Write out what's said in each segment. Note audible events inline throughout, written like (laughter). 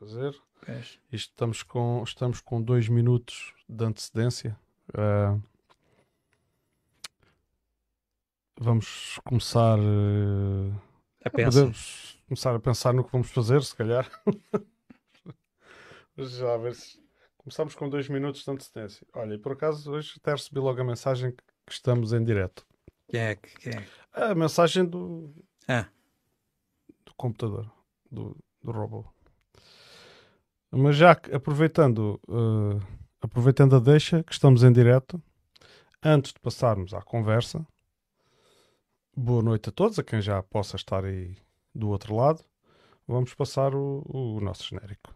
fazer. É. Estamos com, estamos com dois minutos de antecedência. Uh, vamos começar uh, a ah, pensar. começar a pensar no que vamos fazer, se calhar. Já (laughs) ver se começamos com dois minutos de antecedência. Olha, e por acaso hoje até recebi logo a mensagem que estamos em direto. Quem é que é? A mensagem do, ah. do computador, do, do robô. Mas já aproveitando, uh, aproveitando a deixa que estamos em direto, antes de passarmos à conversa, boa noite a todos, a quem já possa estar aí do outro lado. Vamos passar o, o nosso genérico.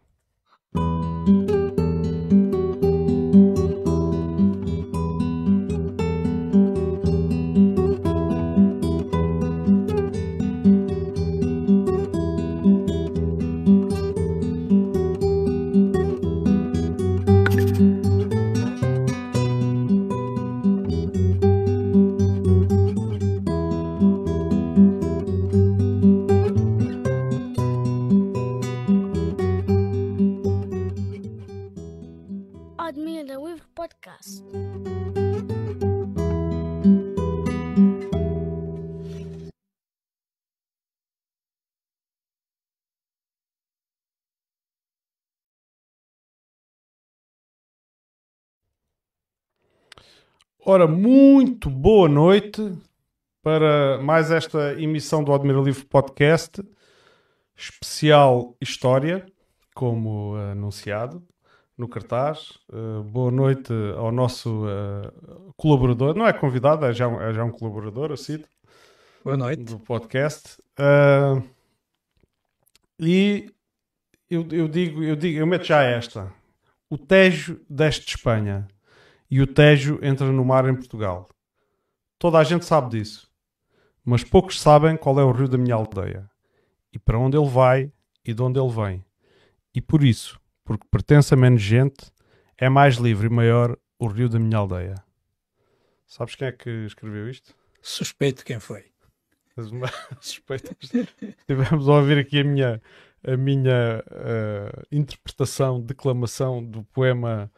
Ora, muito boa noite para mais esta emissão do Admira Livre Podcast, especial História, como eh, anunciado no cartaz. Uh, boa noite ao nosso uh, colaborador, não é convidado, é já, é já um colaborador, eu cito. Boa noite. Do podcast. Uh, e eu, eu, digo, eu digo, eu meto já esta. O Tejo deste Espanha e o Tejo entra no mar em Portugal. Toda a gente sabe disso, mas poucos sabem qual é o rio da minha aldeia, e para onde ele vai e de onde ele vem. E por isso, porque pertence a menos gente, é mais livre e maior o rio da minha aldeia. Sabes quem é que escreveu isto? Suspeito quem foi. (laughs) Suspeito. Tivemos a ouvir aqui a minha, a minha uh, interpretação, declamação do poema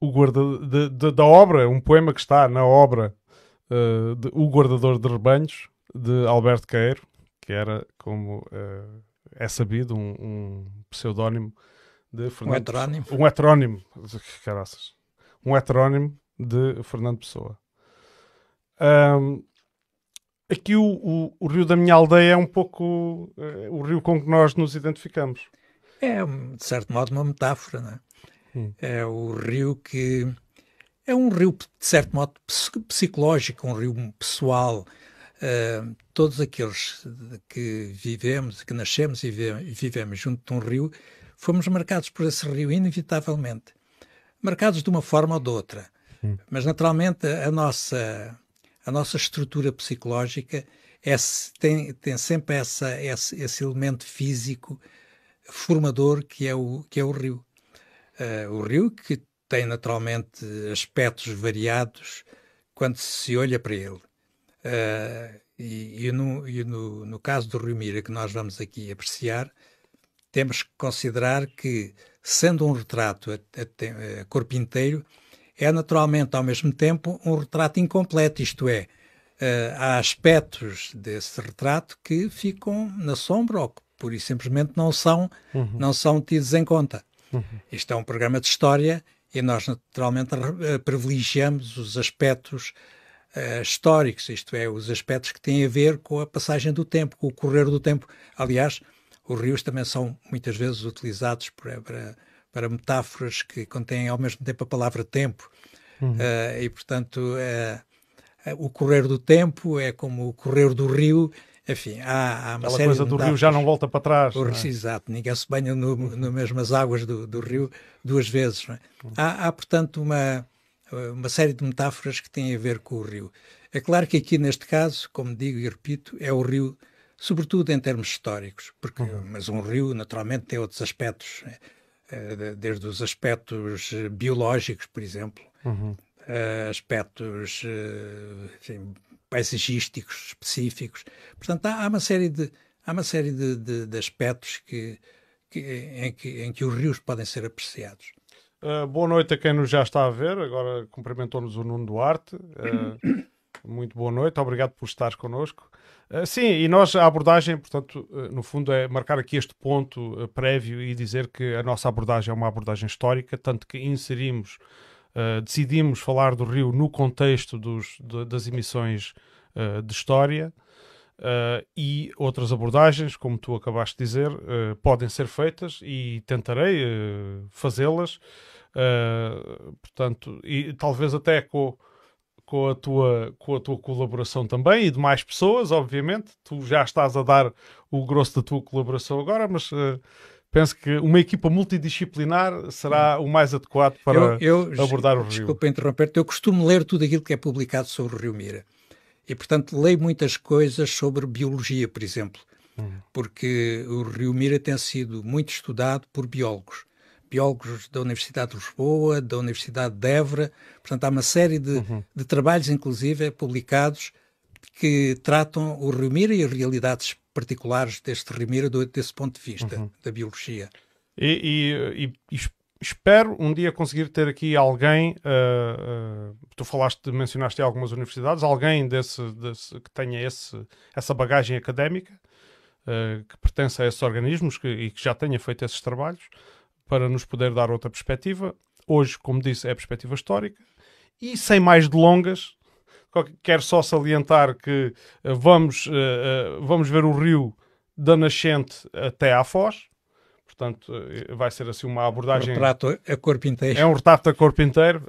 o guarda de, de, da obra, um poema que está na obra uh, de O Guardador de Rebanhos, de Alberto Queiro, que era, como uh, é sabido, um, um pseudónimo de Fernando Um heterónimo. Um heterónimo, caraças. Um heterónimo de Fernando Pessoa. Um, aqui o, o, o, Rio da Minha Aldeia é um pouco uh, o rio com que nós nos identificamos. É, de certo modo, uma metáfora, não é? Hum. É o rio que é um rio, de certo modo, psicológico, um rio pessoal. Uh, todos aqueles que vivemos, que nascemos e vivemos junto de um rio, fomos marcados por esse rio, inevitavelmente. Marcados de uma forma ou de outra. Hum. Mas, naturalmente, a nossa, a nossa estrutura psicológica é, tem, tem sempre essa, esse, esse elemento físico formador que é o, que é o rio uh, o rio, que tem naturalmente aspectos variados quando se olha para ele. Uh, e, e, no, e no, no, caso do Rio Mira, que nós vamos aqui apreciar, temos que considerar que, sendo um retrato a, a, a corpo inteiro, é naturalmente ao mesmo tempo um retrato incompleto, isto é, uh, há aspectos desse retrato que ficam na sombra ou que, por e simplesmente, não são, uhum. não são tidos em conta. Uhum. Isto é um programa de história e nós naturalmente eh, privilegiamos os aspectos uh, históricos, isto é, os aspectos que têm a ver com a passagem do tempo, com o correr do tempo. Aliás, os rios também são muitas vezes utilizados para, para, para metáforas que contêm ao mesmo tempo a palavra tempo. Uhum. Uh, e, portanto, uh, o correr do tempo é como o correr do rio enfim, há, há uma Aquela série coisa do rio já não volta para trás. O, é? Exato, ninguém se banha no, no mesmas águas do, do rio duas vezes. É? Há, há, portanto, uma, uma série de metáforas que têm a ver com o rio. É claro que aqui, neste caso, como digo e repito, é o rio, sobretudo em termos históricos, porque, uhum. mas um rio, naturalmente, tem outros aspectos, é? eh, desde os aspectos biológicos, por exemplo, uhum. Eh, aspectos eh, enfim, paisagísticos específicos. Portanto, há, há uma série de, há uma série de, de, de aspectos que, que, em, que, em que os rios podem ser apreciados. Uh, boa noite a quem nos já está a ver. Agora cumprimentou-nos o Nuno Duarte. Uh, (coughs) muito boa noite, obrigado por estar connosco. Ah, sim, e nós a abordagem, portanto, no fundo é marcar aqui este ponto prévio e dizer que a nossa abordagem é uma abordagem histórica, tanto que inserimos eh, decidimos falar do Rio no contexto dos, de, das emissões uh, de história uh, e outras abordagens, como tu acabaste de dizer, podem ser feitas e tentarei fazê-las. portanto, e talvez até com, com, a tua, com a tua colaboração também e de mais pessoas, obviamente. Tu já estás a dar o grosso da tua colaboração agora, mas penso que uma equipa multidisciplinar será o mais adequado para eu, eu, abordar o Rio. Desculpa interromper-te, eu costumo ler tudo aquilo que é publicado sobre o Rio Mira. E, portanto, leio muitas coisas sobre biologia, por exemplo, hum. porque o Rio Mira tem sido muito estudado por biólogos. Biólogos da Universidade de Lisboa, da Universidade de Évora. Portanto, há uma série de, uhum. de trabalhos, inclusive, publicados que tratam o Rio Mira e as realidades particulares deste Ribeiro desse ponto de vista uhum. da biologia. E, e, e, espero um dia conseguir ter aqui alguém. Uh, uh, tu falaste, mencionaste algumas universidades, alguém desse, desse que tenha esse, essa bagagem académica, uh, que pertence a esses organismos que, e que já tenha feito esses trabalhos, para nos poder dar outra perspectiva. Hoje, como disse, é a perspectiva histórica. E sem mais delongas, Quero só salientar que eh, vamos, eh, eh, vamos ver o rio da nascente até à foz. Portanto, vai ser assim uma abordagem. Um retrato a corpo inteiro. É um retrato a corpo inteiro,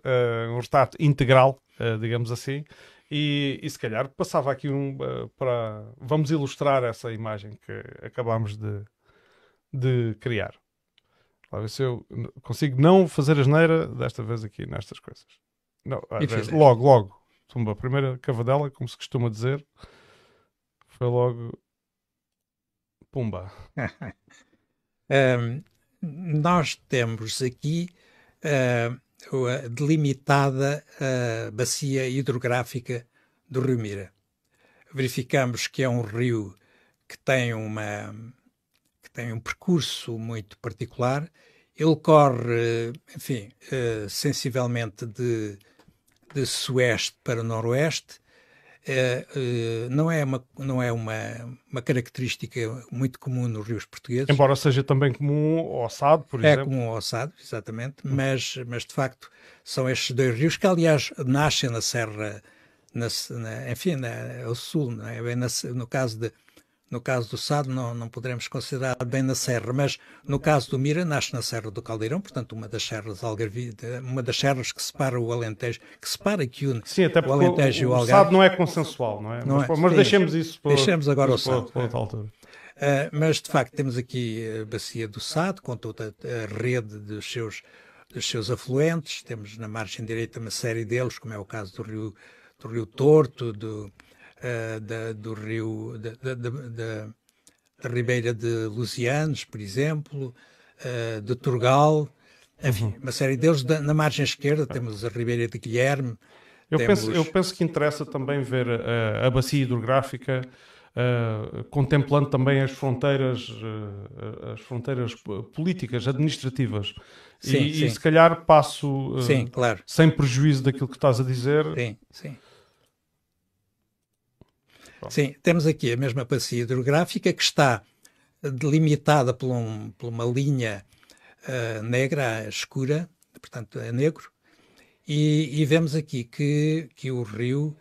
um retrato integral, digamos assim. E, e, se calhar passava aqui um para. Vamos ilustrar essa imagem que acabámos de, de criar. Lá ver se eu consigo não fazer asneira desta vez aqui nestas coisas. Não, logo, logo. Pumba, A primeira cavadela, como se costuma dizer, foi logo pumba. um, (laughs) nós temos aqui uh, delimitada bacia hidrográfica do Rio Mira. Verificamos que é um rio que tem uma que tem um percurso muito particular. Ele corre, enfim, uh, sensivelmente de de sueste para noroeste, eh, eh, não é, uma, não é uma, uma característica muito comum nos rios portugueses. Embora seja também comum ao Sado, por é exemplo. É comum ao Sado, exatamente, hum. mas, mas de facto são estes dois rios que, aliás, nascem na Serra, na, na enfim, na, ao sul, é? no caso de, no caso do Sado, não, não poderemos considerar bem na Serra, mas no caso do Mira, nasce na Serra do Caldeirão, portanto, uma das serras, Algarve uma das serras que separa o Alentejo, que separa e que une Sim, até o Alentejo o, e o Algarve. O Sado não é consensual, não é? Não mas, é. mas deixemos isso para, deixemos agora isso o Sado. por para altura. Uh, mas, de facto, temos aqui a eh, bacia do Sado, com toda a rede dos seus, dos seus afluentes. Temos na margem direita uma série deles, como é o caso do Rio, do Rio Torto, do uh, da, do rio, da, da, da, Ribeira de Lusianos, por exemplo, uh, de Turgal, enfim, uhum. uma série deles. na margem esquerda temos a Ribeira de Guilherme. Eu, temos... penso, eu penso que interessa também ver a, a bacia hidrográfica. Uh, contemplando também as fronteiras, uh, as fronteiras políticas, administrativas. Sim, e, sim. e se calhar passo uh, sim, claro. sem prejuízo daquilo que estás a dizer. Sim, sim. Sim, temos aqui a mesma bacia hidrográfica que está delimitada por, um, por uma linha uh, negra escura, portanto é negro, e, e, vemos aqui que, que o rio,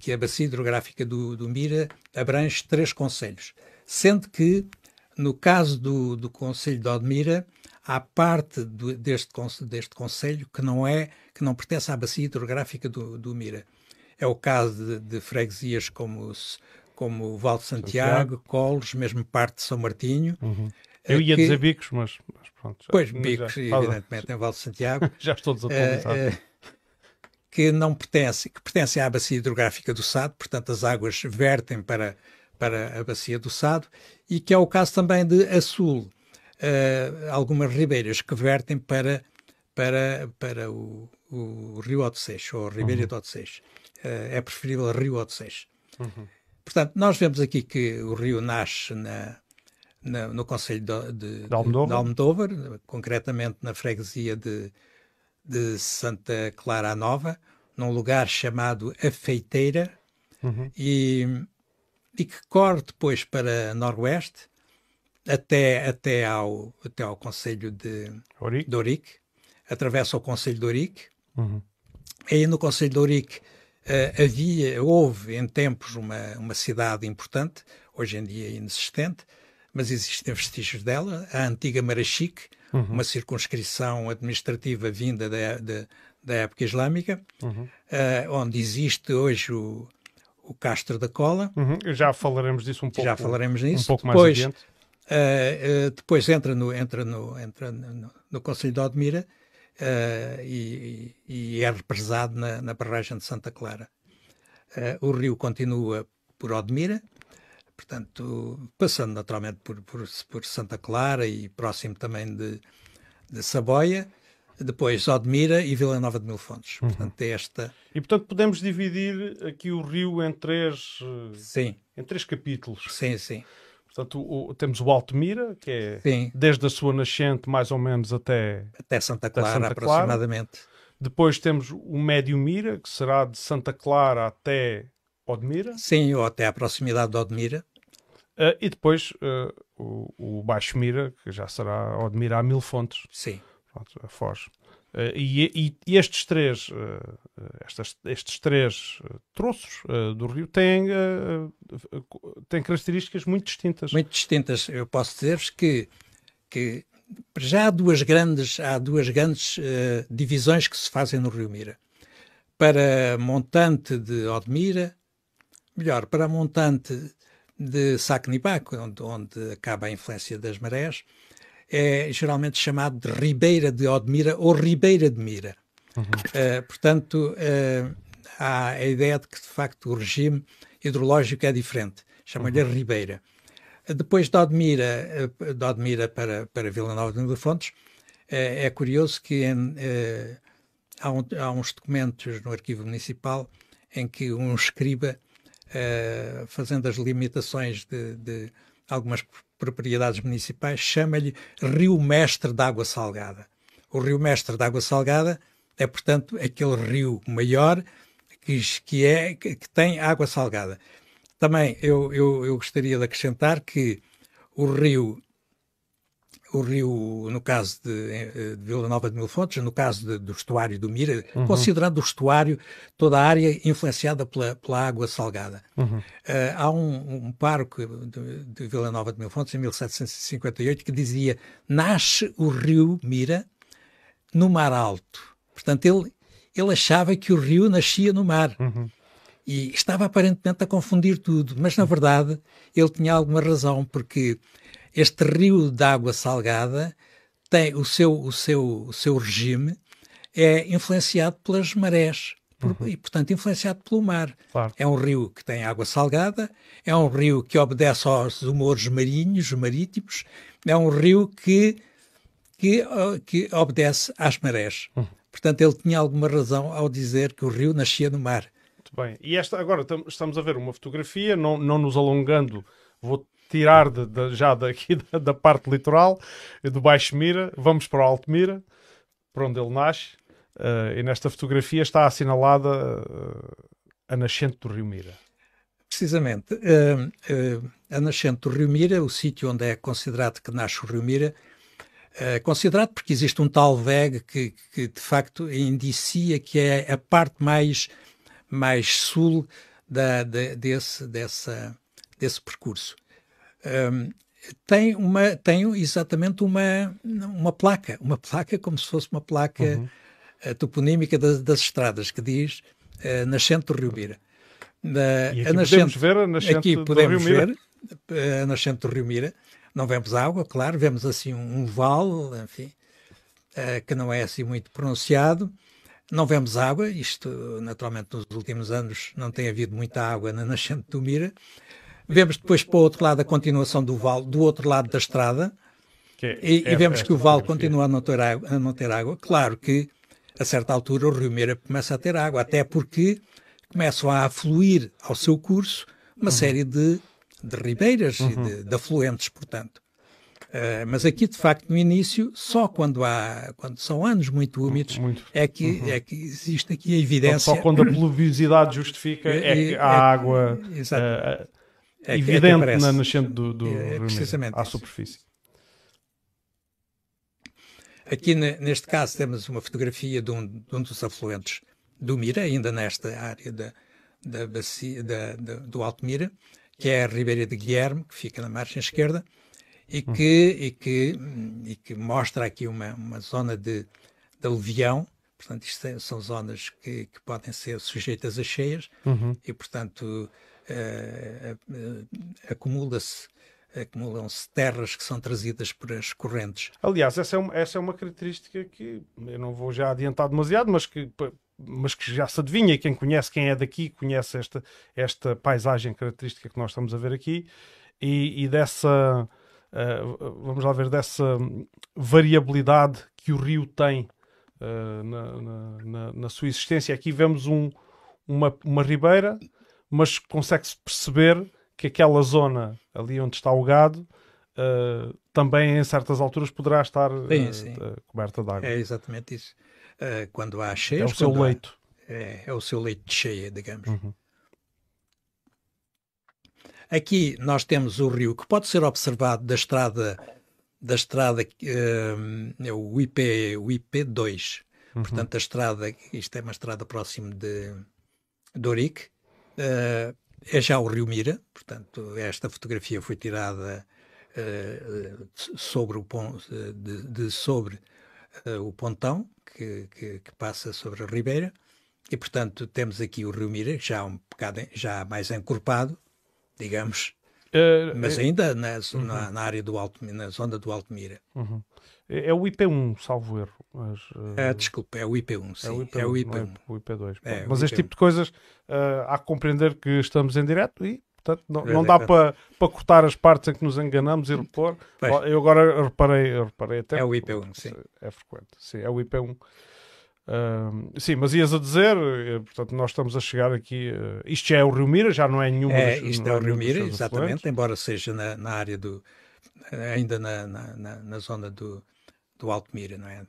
que a bacia hidrográfica do, do Mira, abrange três conselhos, sendo que no caso do, do Conselho de Odmira, há parte do, deste, deste Conselho que não é, que não pertence à bacia hidrográfica do, do Mira. É o caso de, de freguesias como, como Val de Santiago, Santiago, Colos, mesmo parte de São Martinho. Uhum. Eh, Eu ia que... dizer Bicos, mas, mas pronto. Já, pois, Bicos, já, evidentemente, em Val de Santiago. (laughs) Já estou eh, eh, desatualizado. que não pertence, que pertence à bacia hidrográfica do Sado, portanto as águas vertem para, para a bacia do Sado, e que é o caso também de Açul, uh, algumas ribeiras que vertem para, para, para o, o Rio Otseixo, ou Ribeira uhum. do Odeceix. Eh, é preferível Rio ou de Uhum. Portanto, nós vemos aqui que o rio nasce na, na, no Conselho de, de, de, de, concretamente na freguesia de, Santa Clara Nova, num lugar chamado Afeiteira, uhum. e, e, que corre depois para Noroeste, até, até, ao, até ao Conselho de Orique, atravessa o Conselho de Orique. Uhum. Aí no Conselho de Orique Uh, havia, houve em tempos uma, uma cidade importante, hoje em dia inexistente, mas existem vestígios dela, a antiga Marachique, uhum. uma circunscrição administrativa vinda da, da, da época islâmica, uhum. uh, onde existe hoje o, o Castro da Cola. Uhum. Já falaremos disso um pouco. Já falaremos nisso. Um pouco mais adiante. Uh, uh, depois entra no, entra no, entra no, no Conselho de Odmira eh, e, e, é represado na, na barragem de Santa Clara. Uh, o rio continua por Odmira, portanto, passando naturalmente por, por, por Santa Clara e próximo também de, de Saboia, depois Odmira e Vila Nova de Mil Fontes. Uhum. Portanto, é esta. E portanto podemos dividir aqui o rio em três, eh, sim. em três capítulos. Sim, sim. Portanto, o, temos o Mira que é Sim. desde a sua nascente mais ou menos até, até Santa Clara, até Santa aproximadamente. Clara. Depois temos o Médio Mira, que será de Santa Clara até Odmira. Sim, ou até à proximidade de Odmira. Uh, e depois uh, o, o, Baixo Mira, que já será Odmira a mil fontes. Sim. Pronto, a Foz. Eh, e, e, estes três, eh, eh, estas, estes três troços do rio têm, têm características muito distintas. Muito distintas. Eu posso dizer-vos que, que já há duas grandes, há duas grandes divisões que se fazem no Rio Mira. Para montante de Odmira, melhor, para montante de Sacnibac, onde, onde acaba a influência das marés, é geralmente chamado de Ribeira de Odmira ou Ribeira de Mira. Uhum. Eh, portanto, eh, há a ideia de que, de facto, o regime hidrológico é diferente. Chamam-lhe uhum. Ribeira. Depois de Odmira, eh, de Odmira para, para Vila Nova de Mil Fontes, é, é curioso que em, é, há, um, há, uns documentos no arquivo municipal em que um escriba, é, fazendo as limitações de, de, algumas propriedades municipais, chama-lhe Rio Mestre da Água Salgada. O Rio Mestre da Água Salgada é, portanto, aquele rio maior que, que, é, que tem água salgada. Também eu, eu, eu gostaria de acrescentar que o rio o rio, no caso de, eh, de Vila Nova de Mil Fontes, no caso de, do estuário do Mira, uhum. considerando o estuário toda a área influenciada pela, pela água salgada. Uhum. Uh, há um, um parque de, de, Vila Nova de Mil Fontes, em 1758, que dizia: Nasce o rio Mira no mar alto. Portanto, ele, ele achava que o rio nascia no mar. Uhum e estava aparentemente a confundir tudo, mas na verdade ele tinha alguma razão, porque este rio de água salgada tem o seu, o seu, o seu regime é influenciado pelas marés por, uhum. e, portanto, influenciado pelo mar. Claro. É um rio que tem água salgada, é um rio que obedece aos humores marinhos, marítimos, é um rio que, que, que obedece às marés. Uhum. Portanto, ele tinha alguma razão ao dizer que o rio nascia no mar. Muito bem. E esta, agora estamos a ver uma fotografia, não, não nos alongando, vou tirar de, de, já daqui (laughs) da, da, parte litoral, do Baixo Mira, vamos para o Alto Mira, para onde ele nasce, uh, e nesta fotografia está assinalada uh, a nascente do Rio Mira. Precisamente. Uh, a nascente do Rio Mira, o sítio onde é considerado que nasce o Rio Mira, Uh, considerado porque existe um tal VEG que, que, de facto indicia que é a parte mais, mais sul da, de, desse, dessa, desse percurso um, tem, uma, tem exatamente uma, uma placa, uma placa como se fosse uma placa uhum. uh, toponímica das, das, estradas, que diz uh, Nascente do Rio Mira. Uh, e aqui a nascente, podemos ver a nascente aqui do podemos Rio Mira. ver eh, a nascente do Rio Mira. Não vemos água, claro, vemos assim um, um vale, enfim, uh, que não é assim muito pronunciado. Não vemos água, isto naturalmente nos últimos anos não tem havido muita água na nascente do Mira. Vemos depois para o outro lado a continuação do vale, do outro lado da estrada, é, e, é, e, vemos que o vale continua a não, ter água, a não ter água. Claro que, a certa altura, o Rio Meira começa a ter água, até porque começam a afluir ao seu curso uma uhum. série de, de ribeiras uhum. e de, uhum. de, afluentes, portanto. Uh, mas aqui, de facto, no início, só quando há quando são anos muito úmidos muito. É, que, uhum. é que existe aqui a evidência. Então, só quando a pluviosidade justifica (coughs) é, é, a água. Exato. Uh, é, é evidente é na nascente do, do é, é precisamente à isso. superfície. Aqui neste caso temos uma fotografia de um, de um dos afluentes do Mira, ainda nesta área da, da bacia, da, da, do Alto Mira, que é a Ribeira de Guilherme, que fica na margem esquerda, e hum. que, hum. e que, e que mostra aqui uma, uma zona de, de aluvião. Portanto, isto são zonas que, que podem ser sujeitas a cheias uhum. e, portanto, eh, eh, acumula-se acumulam-se terras que são trazidas por as correntes. Aliás, essa é, uma, essa é uma característica que eu não vou já adiantar demasiado, mas que, mas que já se adivinha, quem conhece, quem é daqui, conhece esta, esta paisagem característica que nós estamos a ver aqui, e, e dessa, uh, vamos lá ver, dessa variabilidade que o rio tem uh, na, na, na, na, sua existência. Aqui vemos um, uma, uma ribeira mas consegue-se perceber que aquela zona ali onde está o gado uh, também em certas alturas poderá estar sim, eh, sim. Uh, coberta de água. É exatamente isso. Uh, quando há cheia É o seu leito. Há, é, é, o seu leito de cheia, digamos. Uhum. Aqui nós temos o rio que pode ser observado da estrada da estrada é o IP o IP2. Uhum. Portanto, a estrada, isto é uma estrada próximo de Dorique, eh, é já o Rio Mira, portanto, esta fotografia foi tirada uh, sobre o pon de, de, sobre uh, o pontão que, que, que, passa sobre a ribeira e, portanto, temos aqui o Rio Mira já um bocado já mais encorpado, digamos, eh, mas eh, ainda na, uhum. na, na, área do Alto, na zona do alto Uhum. É, é o IP1, salvo erro. Mas, uh... desculpa, é o IP1, sim. É o IP1. É o é IP1. É o IP2. É, mas o IP1. este tipo de coisas uh, há que compreender que estamos em direto e, portanto, não, não dá para pa cortar as partes em que nos enganamos e repor. Pois. Eu agora reparei, eu reparei até. É o IP1, sim. É frequente. Sim, é o IP1. Uh, sim, mas ias a dizer, eh, portanto, nós estamos a chegar aqui. Uh, isto já é o Rio Mira, já não é nenhum. É, isto é, é o Rio Mira, exatamente, embora seja na, na, área do. ainda na, na, na, zona do, do Alto Mira, não é?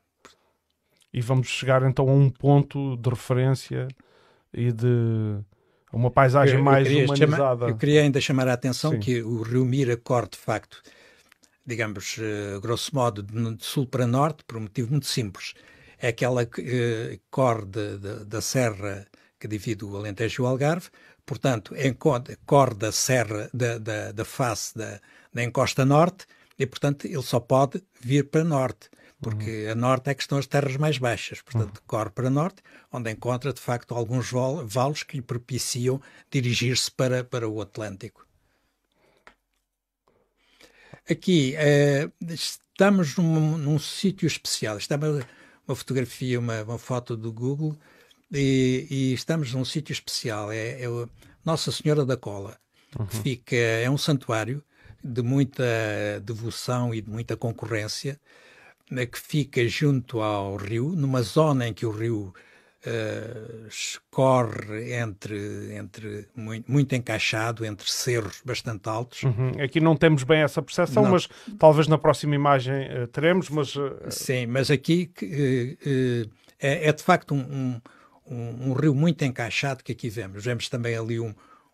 E vamos chegar então a um ponto de referência e de uma paisagem eu, eu mais humanizada. Chamar, eu queria ainda chamar a atenção sim. que o Rio Mira corre de facto, digamos, eh, grosso modo, de sul para norte, por um motivo muito simples é aquela que eh, corre de, de, da serra que divide o Alentejo e o Algarve, portanto, corre da serra, da, da, da face da, da encosta norte, e, portanto, ele só pode vir para norte, porque uhum. a norte é que estão as terras mais baixas, portanto, uhum. corre para norte, onde encontra, de facto, alguns valos que lhe propiciam dirigir-se para, para o Atlântico. Aqui, eh, estamos num, num sítio especial, estamos uma fotografia, uma, uma foto do Google, e, e estamos num sítio especial, é, é Nossa Senhora da Cola, uhum. que fica, é um santuário de muita devoção e de muita concorrência, eh, que fica junto ao rio, numa zona em que o rio corre eh, escorre entre, entre muito, muito, encaixado, entre cerros bastante altos. Uhum. Aqui não temos bem essa percepção, não. mas talvez na próxima imagem uh, teremos, mas... Uh... Sim, mas aqui é, é, de facto um, um, um, rio muito encaixado que aqui vemos. Vemos também ali um,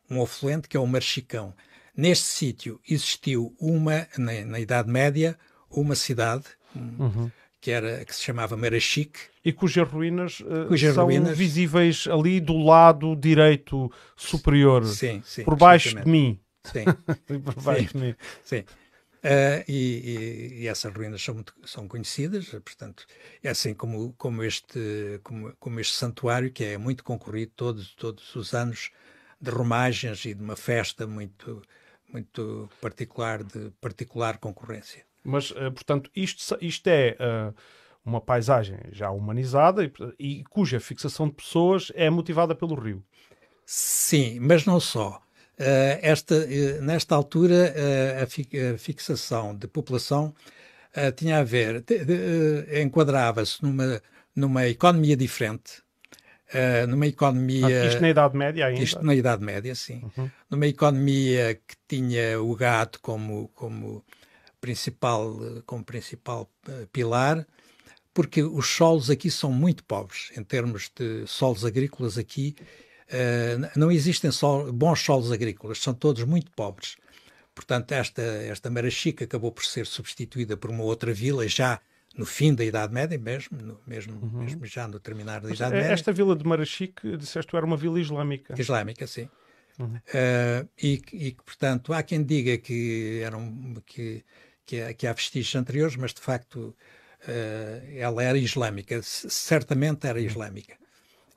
um afluente que é o Marchicão. Neste sítio existiu uma, na, na Idade Média, uma cidade, uhum que, era, que se chamava Merachique. E cujas ruínas uh, cujas são ruínas... visíveis ali do lado direito superior, sim, sim, por baixo de mim. Sim. (laughs) por baixo sim. de mim. Sim. Uh, e, e, e, essas ruínas são, muito, são conhecidas, portanto, é assim como, como, este, como, como este santuário, que é muito concorrido todos, todos os anos, de romagens e de uma festa muito, muito particular, de particular concorrência. Mas, eh, portanto, isto, isto é eh, uma paisagem já humanizada e, e, cuja fixação de pessoas é motivada pelo rio. Sim, mas não só. Uh, esta, uh, nesta altura, uh, a, fi a, fixação de população tinha a ver, enquadrava-se numa, numa economia diferente, numa economia. Isto na Idade Média ainda? Isto na Idade Média, sim. Uhum. Numa economia que tinha o gato como, como principal, como principal eh, pilar, porque os solos aqui são muito pobres em termos de solos agrícolas aqui. Eh, não existem bons solos agrícolas, são todos muito pobres. Portanto, esta, esta Marachica acabou por ser substituída por uma outra vila, já no fim da Idade Média, mesmo, no, mesmo, uhum. mesmo já no terminar da Idade é, Média. Esta vila de Marachique, disseste, era uma vila islâmica. Islâmica, sim. Uhum. Uh, e, e, portanto, há quem diga que, eram que que há, que há vestígios anteriores, mas de facto uh, ela era islâmica, certamente era islâmica.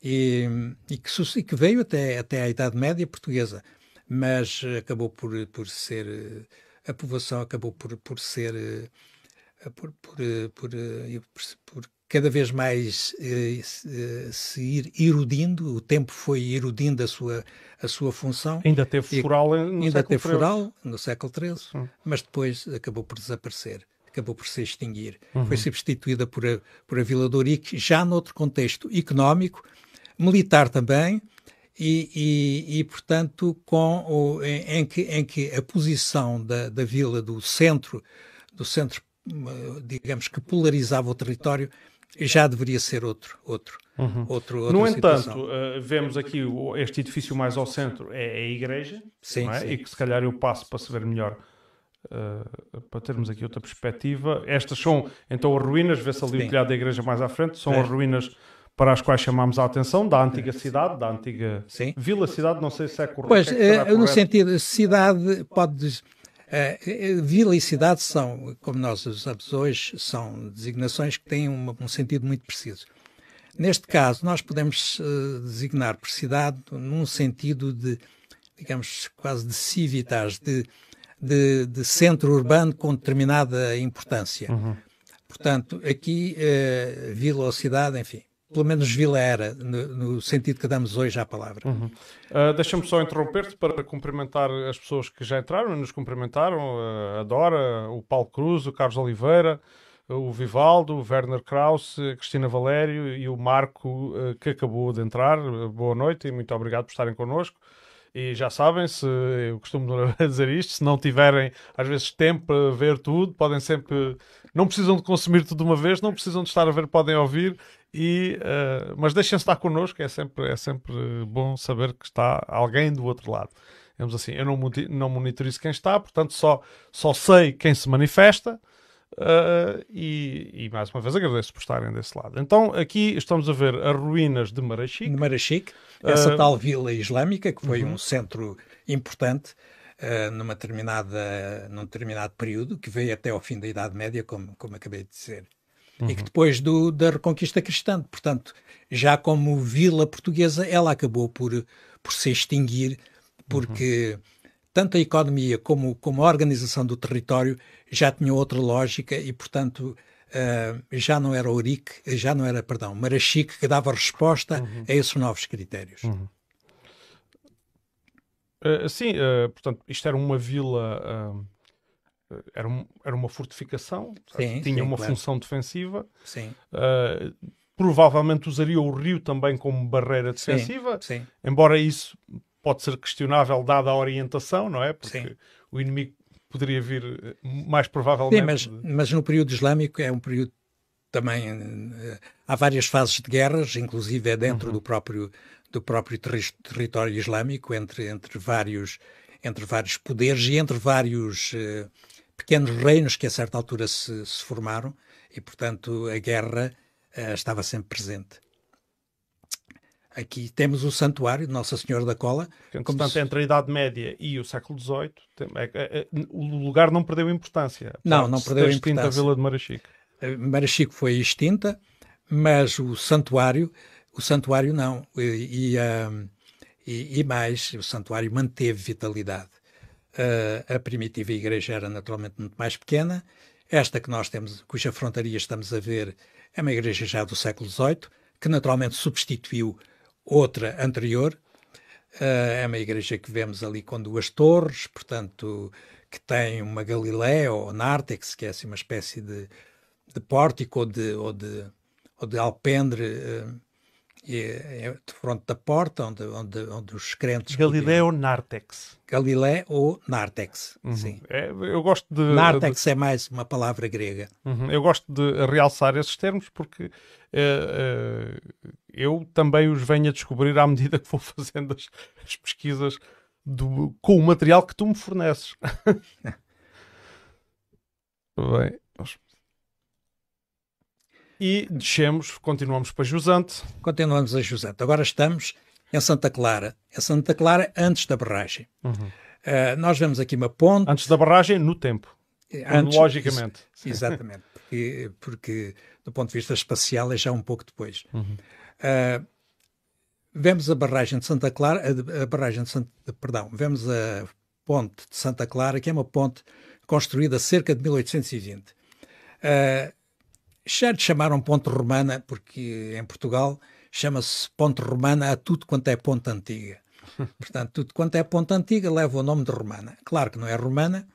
E, e, que, e, que, veio até, até à Idade Média portuguesa, mas eh, acabou por, por ser. Eh, a povoação acabou por, por ser. Por, por, por, por, por cada vez mais eh, eh, se ir erudindo, o tempo foi erudindo a sua, a sua função. Ainda teve floral no ainda século teve floral no século XIII, hum. mas depois acabou por desaparecer, acabou por se extinguir. Uhum. Foi substituída por a, por a Vila do Urique, já noutro contexto económico, militar também, e, e, e portanto, com o, em, em, que, em que a posição da, da vila do centro, do centro eh, digamos que polarizava o território, já deveria ser outro, outro. Uhum. Outro, no entanto, uh, vemos aqui o, este edifício mais ao centro é, a igreja, sim, é? sim, e que se calhar eu passo para se ver melhor, uh, para termos aqui outra perspectiva. Estas são então as ruínas, vê-se ali sim. o telhado da igreja mais à frente, são é. as ruínas para as quais chamámos a atenção, da antiga cidade, da antiga vila cidade, não sei se é correto. Pois, é eh, no sentido, cidade pode Uh, eh, eh, vila e cidade são, como nós usamos hoje, são designações que têm uma, um sentido muito preciso. Neste caso, nós podemos eh, designar por cidade num sentido de, digamos, quase de civitas, de, de, de centro urbano com determinada importância. Uhum. Portanto, aqui, uh, vila ou cidade, enfim, pelo menos Vila Era, no, no sentido que damos hoje à palavra. Uhum. Uh, Deixa-me só interromper-te para cumprimentar as pessoas que já entraram, nos cumprimentaram, uh, ah, a Dora, o Paulo Cruz, o Carlos Oliveira, o Vivaldo, o Werner Krauss a Cristina Valério e o Marco, ah, que acabou de entrar. Boa noite e muito obrigado por estarem connosco. E já sabem, se eu costumo (laughs) dizer isto, se não tiverem às vezes tempo para ver tudo, podem sempre. Não precisam de consumir tudo de uma vez, não precisam de estar a ver, podem ouvir e, uh, mas deixem-se estar connosco, é sempre, é sempre bom saber que está alguém do outro lado. Digamos assim, eu não, não monitorizo quem está, portanto só, só sei quem se manifesta. Uh, e, e, mais uma vez agradeço por estarem desse lado. Então, aqui estamos a ver as ruínas de Marachique. De Marachique, essa uh, tal vila islâmica que foi -huh. Uhum. um centro importante numa determinada, num determinado período, que veio até ao fim da Idade Média, como, como acabei de dizer uhum. e que uhum. depois do, da Reconquista Cristã, portanto, já como vila portuguesa, ela acabou por, por se extinguir, porque uhum. tanto a economia como, como a organização do território já tinham outra lógica e, portanto, Uh, já não era Ourique, já não era, perdão, Marachique que dava resposta uhum. a esses novos critérios. Uhum. Uh, sim, uh, portanto, isto era uma vila eh, era, um, era uma fortificação, sim, eh, tinha sim, uma claro. função defensiva. Sim. Uh, provavelmente usaria o rio também como barreira defensiva, sim, embora isso pode ser questionável dada a orientação, não é? Porque o inimigo poderia vir mais provavelmente. Sim, mas, mas no período islâmico é um período também há várias fases de guerras, inclusive é dentro uhum. do próprio do próprio território islâmico entre entre vários entre vários poderes e entre vários uh, pequenos reinos que a certa altura se, se formaram e, portanto, a guerra uh, estava sempre presente. Aqui temos o santuário de Nossa Senhora da Cola. Portanto, como se... entre a Idade Média e o século XVIII, tem... é, é, é, o lugar não perdeu importância. Não, não perdeu é importância. a Vila de Marachico eh, Marachico foi extinta, mas o santuário, o santuário não. E, e, um, eh, e, e mais, o santuário manteve vitalidade. Uh, a primitiva igreja era naturalmente muito mais pequena. Esta que nós temos, cuja frontaria estamos a ver, é uma igreja já do século XVIII, que naturalmente substituiu outra anterior. Uh, é uma igreja que vemos ali com duas torres, portanto, que tem uma Galileia ou Nártex, que é assim uma espécie de, de pórtico ou de, ou de, ou de alpendre uh, é, é de fronte da porta, onde, onde, onde os crentes... Galileu podiam... Nartex. Galileu ou Nartex, uhum. sim. É, eu gosto de... Nartex de... é mais uma palavra grega. Uhum. Eu gosto de realçar esses termos porque uh, uh, eu também os venho a descobrir à medida que vou (laughs) fazendo as, as pesquisas do, com o material que tu me forneces. (laughs) (laughs) Bem, vamos e descemos, continuamos para Jusante. Continuamos a Jusante. Agora estamos em Santa Clara. em Santa Clara antes da barragem. Uhum. Uh, nós vemos aqui uma ponte. Antes da barragem, no tempo. Eh, antes, logicamente. Ex exatamente. Porque, porque, do ponto de vista espacial é já um pouco depois. Uhum. Uh, vemos a barragem de Santa Clara, a, a barragem de Santa, perdão, vemos a ponte de Santa Clara, que é uma ponte construída cerca de 1820. Uh, já lhe chamaram Ponte Romana, porque em Portugal chama-se Ponte Romana a tudo quanto é ponte antiga. (laughs) Portanto, tudo quanto é ponte antiga leva o nome de Romana. Claro que não é Romana,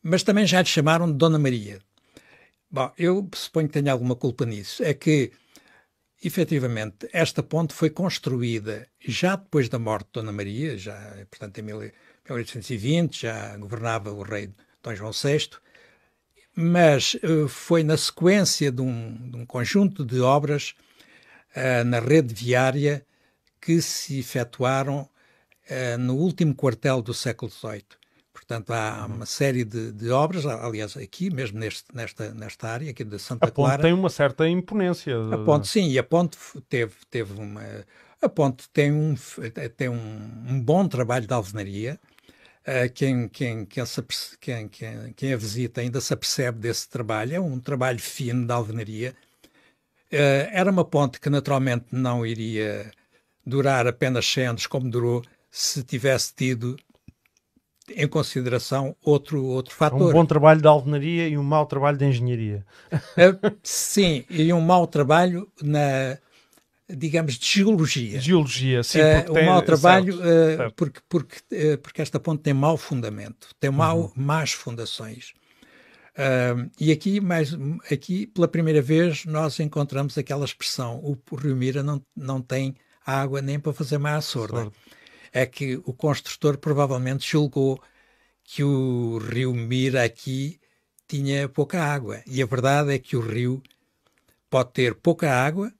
mas também já lhe chamaram de Dona Maria. Bom, eu suponho que tenha alguma culpa nisso. É que, efetivamente, esta ponte foi construída já depois da morte de Dona Maria, já, portanto, em 1820, já governava o rei Dom João VI, mas eh, foi na sequência de um, de um conjunto de obras uh, na rede viária que se efetuaram uh, no último quartel do século XVIII. Portanto, há uhum. uma série de, de obras, aliás, aqui, mesmo neste, nesta, nesta área aqui de Santa a Clara. A ponte tem uma certa imponência. A ponte, sim, e a ponte teve, teve uma... A ponte tem um, tem um, um bom trabalho de alvenaria, eh, quem, quem, quem, se, quem, quem, quem a visita ainda se apercebe desse trabalho. É um trabalho fino da alvenaria. Uh, era uma ponte que naturalmente não iria durar apenas 100 anos, como durou, se tivesse tido em consideração outro, outro é fator. Um bom trabalho de alvenaria e um mau trabalho de engenharia. Eh, sim, e um mau trabalho na, digamos, de geologia. Geologia, sim. Eh, porque uh, tem, o mau trabalho, certo, eh, certo. porque, porque, eh, porque esta ponte tem mau fundamento, tem mau, uhum. más fundações. Uh, e aqui, mais, aqui, pela primeira vez, nós encontramos aquela expressão: o, o Rio Mira não, não tem água nem para fazer má sorda. É que o construtor provavelmente julgou que o Rio Mira aqui tinha pouca água. E a verdade é que o rio pode ter pouca água,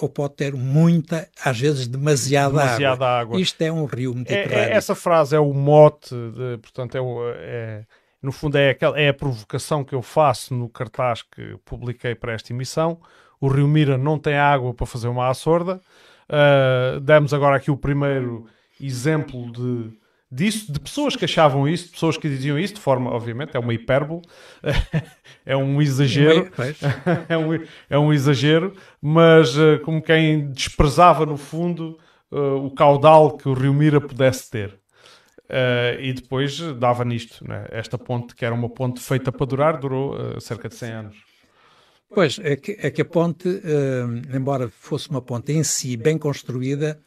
ou pode ter muita, às vezes demasiada, demasiada água. água. Isto é um rio mediterrâneo. É, é, essa frase é o mote, de, portanto, é, o, é, no fundo é, aquela, é a provocação que eu faço no cartaz que publiquei para esta emissão. O Rio Mira não tem água para fazer uma açorda. Uh, ah, demos agora aqui o primeiro exemplo de disso, de pessoas que achavam isso, de pessoas que diziam isso, de forma, obviamente, é uma hipérbole, (laughs) é um exagero, é, (laughs) é um, é um exagero, mas eh, como quem desprezava, no fundo, eh, o caudal que o Rio Mira pudesse ter. Uh, e depois dava nisto. Né? Esta ponte, que era uma ponte feita para durar, durou uh, cerca de 100 anos. Pois, é que, é que a ponte, uh, embora fosse uma ponte em si bem construída,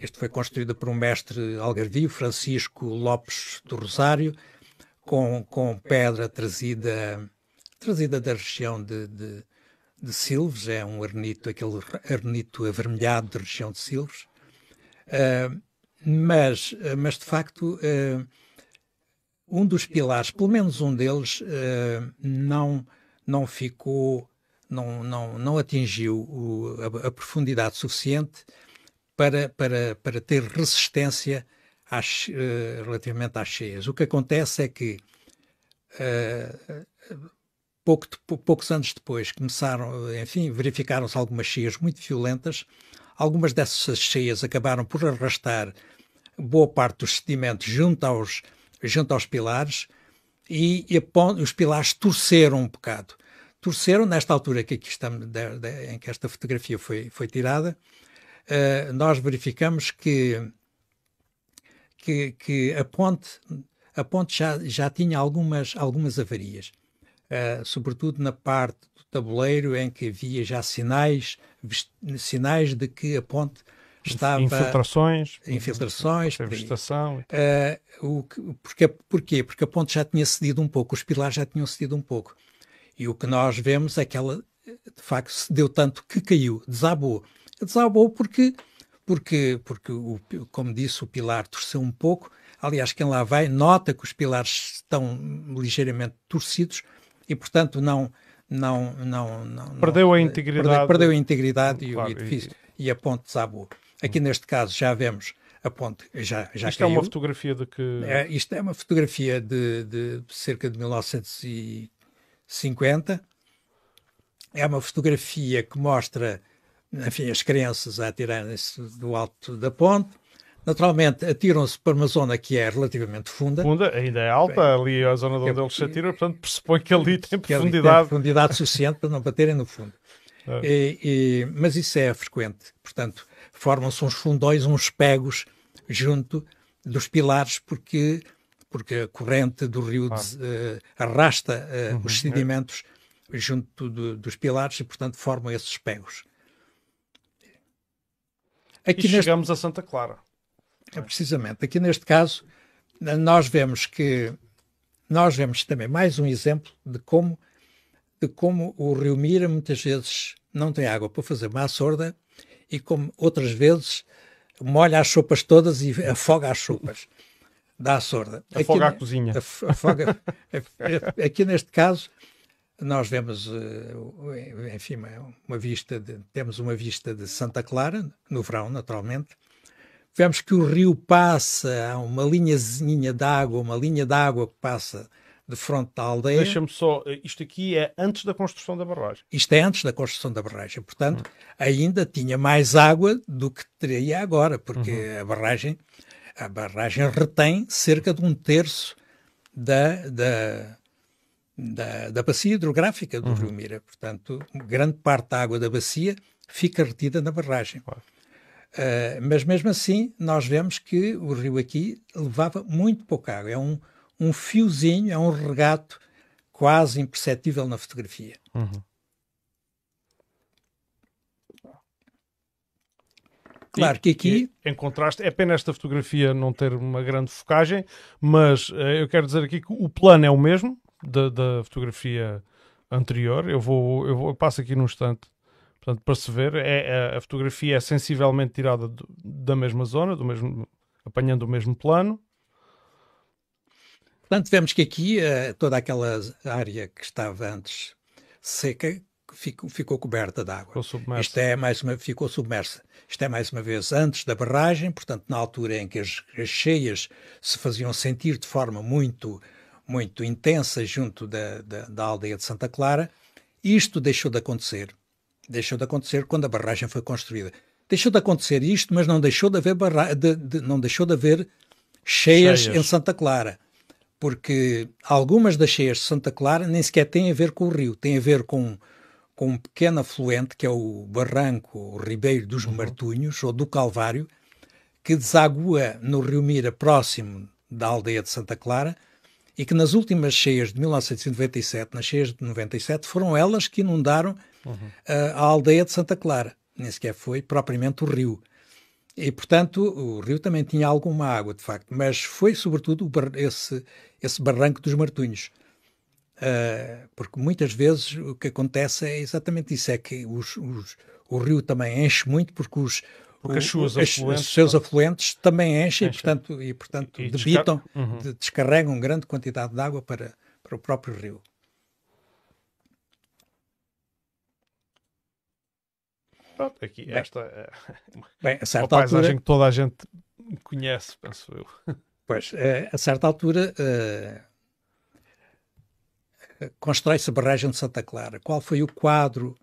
este foi construído por um mestre algarvio, Francisco Lopes do Rosário, com, com pedra trazida, trazida da região de, de, de Silves, é um arnito, aquele arnito avermelhado da região de Silves. Uh, mas, mas, de facto, uh, um dos pilares, pelo menos um deles, uh, não, não ficou, não, não, não atingiu o, a, a, profundidade suficiente para, para, para ter resistência às, uh, relativamente às cheias. O que acontece é que uh, pouco de, poucos anos depois começaram, enfim, verificaram-se algumas cheias muito violentas. Algumas dessas cheias acabaram por arrastar boa parte dos sedimentos junto aos, junto aos pilares e, e os pilares torceram um bocado. Torceram, nesta altura que aqui estamos, de, de, em que esta fotografia foi, foi tirada, eh, nós verificamos que, que, que, a ponte, a ponte já, já tinha algumas, algumas avarias, uh, sobretudo na parte do tabuleiro em que havia já sinais, sinais de que a ponte estava infiltrações infiltrações vegetação uh, porque porquê porque a ponte já tinha cedido um pouco os pilares já tinham cedido um pouco e o que nós vemos é que ela de facto cedeu tanto que caiu desabou desabou porque, porque, porque o, como disse, o pilar torceu um pouco. Aliás, quem lá vai nota que os pilares estão ligeiramente torcidos e, portanto, não. Não, não, não perdeu a integridade. Perdeu, perdeu a integridade claro, e o edifício. E... e a ponte desabou. Aqui, hum. neste caso, já vemos a ponte já, já isto caiu. é uma fotografia de que... É, isto é uma fotografia de, de, cerca de 1950. É uma fotografia que mostra enfim, as crianças a atirarem-se do alto da ponte. Naturalmente, atiram-se para uma zona que é relativamente funda. Funda, ainda é alta, Bem, ali a zona onde eles se atiram, portanto, pressupõe que ali tem profundidade. Ali tem profundidade suficiente para não baterem no fundo. É. E, e, mas isso é frequente. Portanto, formam-se uns fundões, uns pegos junto dos pilares, porque, porque a corrente do rio ah. des, uh, arrasta uh, uhum. os sedimentos junto do, dos pilares e, portanto, formam esses pegos. Aqui e chegamos a Santa Clara. É, precisamente. Aqui neste caso, nós vemos que nós vemos também mais um exemplo de como, de como o Rio Mira muitas vezes não tem água para fazer uma sorda e como outras vezes molha as sopas todas e afoga as sopas da sorda. Afoga aqui, a cozinha. Afoga, (laughs) aqui neste caso, nós vemos, eh, enfim, uma vista, de, temos uma vista de Santa Clara, no verão, naturalmente. Vemos que o rio passa, há uma linhazinha d'água, uma linha d'água que passa de fronte da aldeia. Deixa-me só, eh, isto aqui é antes da construção da barragem. Isto é antes da construção da barragem, portanto, uhum. ainda tinha mais água do que teria agora, porque uhum. a barragem a barragem retém cerca de um terço da, da, da, da bacia hidrográfica do uhum. Rio Mira. Portanto, grande parte da água da bacia fica retida na barragem. Uh, mas mesmo assim, nós vemos que o rio aqui levava muito pouca água. É um, um fiozinho, é um regato quase imperceptível na fotografia. Uhum. Claro e, que aqui. em contraste, é pena esta fotografia não ter uma grande focagem, mas uh, eu quero dizer aqui que o plano é o mesmo, da, da fotografia anterior. Eu vou, eu vou passo aqui num instante portanto, para se ver. É, é a fotografia é sensivelmente tirada do, da mesma zona, do mesmo, apanhando o mesmo plano. Portanto, vemos que aqui eh, toda aquela área que estava antes seca ficou, ficou coberta de água. Isto é mais uma, ficou submersa. Isto é mais uma vez antes da barragem, portanto, na altura em que as, as cheias se faziam sentir de forma muito muito intensa junto da, da, da aldeia de Santa Clara. Isto deixou de acontecer. Deixou de acontecer quando a barragem foi construída. Deixou de acontecer isto, mas não deixou de haver, barra... de, de, não deixou de haver cheias, cheias em Santa Clara porque algumas das cheias de Santa Clara nem sequer têm a ver com o rio, têm a ver com, com um pequeno afluente, que é o Barranco, o Ribeiro dos uhum. Martunhos, ou do Calvário, que desagua no rio Mira, próximo da aldeia de Santa Clara, e que nas últimas cheias de 1997, nas cheias de 97, foram elas que inundaram uhum. a, eh, a aldeia de Santa Clara, nem sequer foi propriamente o rio. E, portanto, o rio também tinha alguma água, de facto, mas foi sobretudo esse, esse barranco dos martunhos. Uh, porque muitas vezes o que acontece é exatamente isso: é que os, os, o rio também enche muito, porque os, porque as suas as, afluentes, os seus afluentes também enchem, enchem. E, portanto, e, portanto e debitam, descar uhum. descarregam grande quantidade de água para, para o próprio rio. Pronto, aqui bem, esta é bem, a certa uma paisagem altura, que toda a gente conhece, penso eu. Pois, eh, a certa altura uh, constrói-se a barragem de Santa Clara. Qual foi o quadro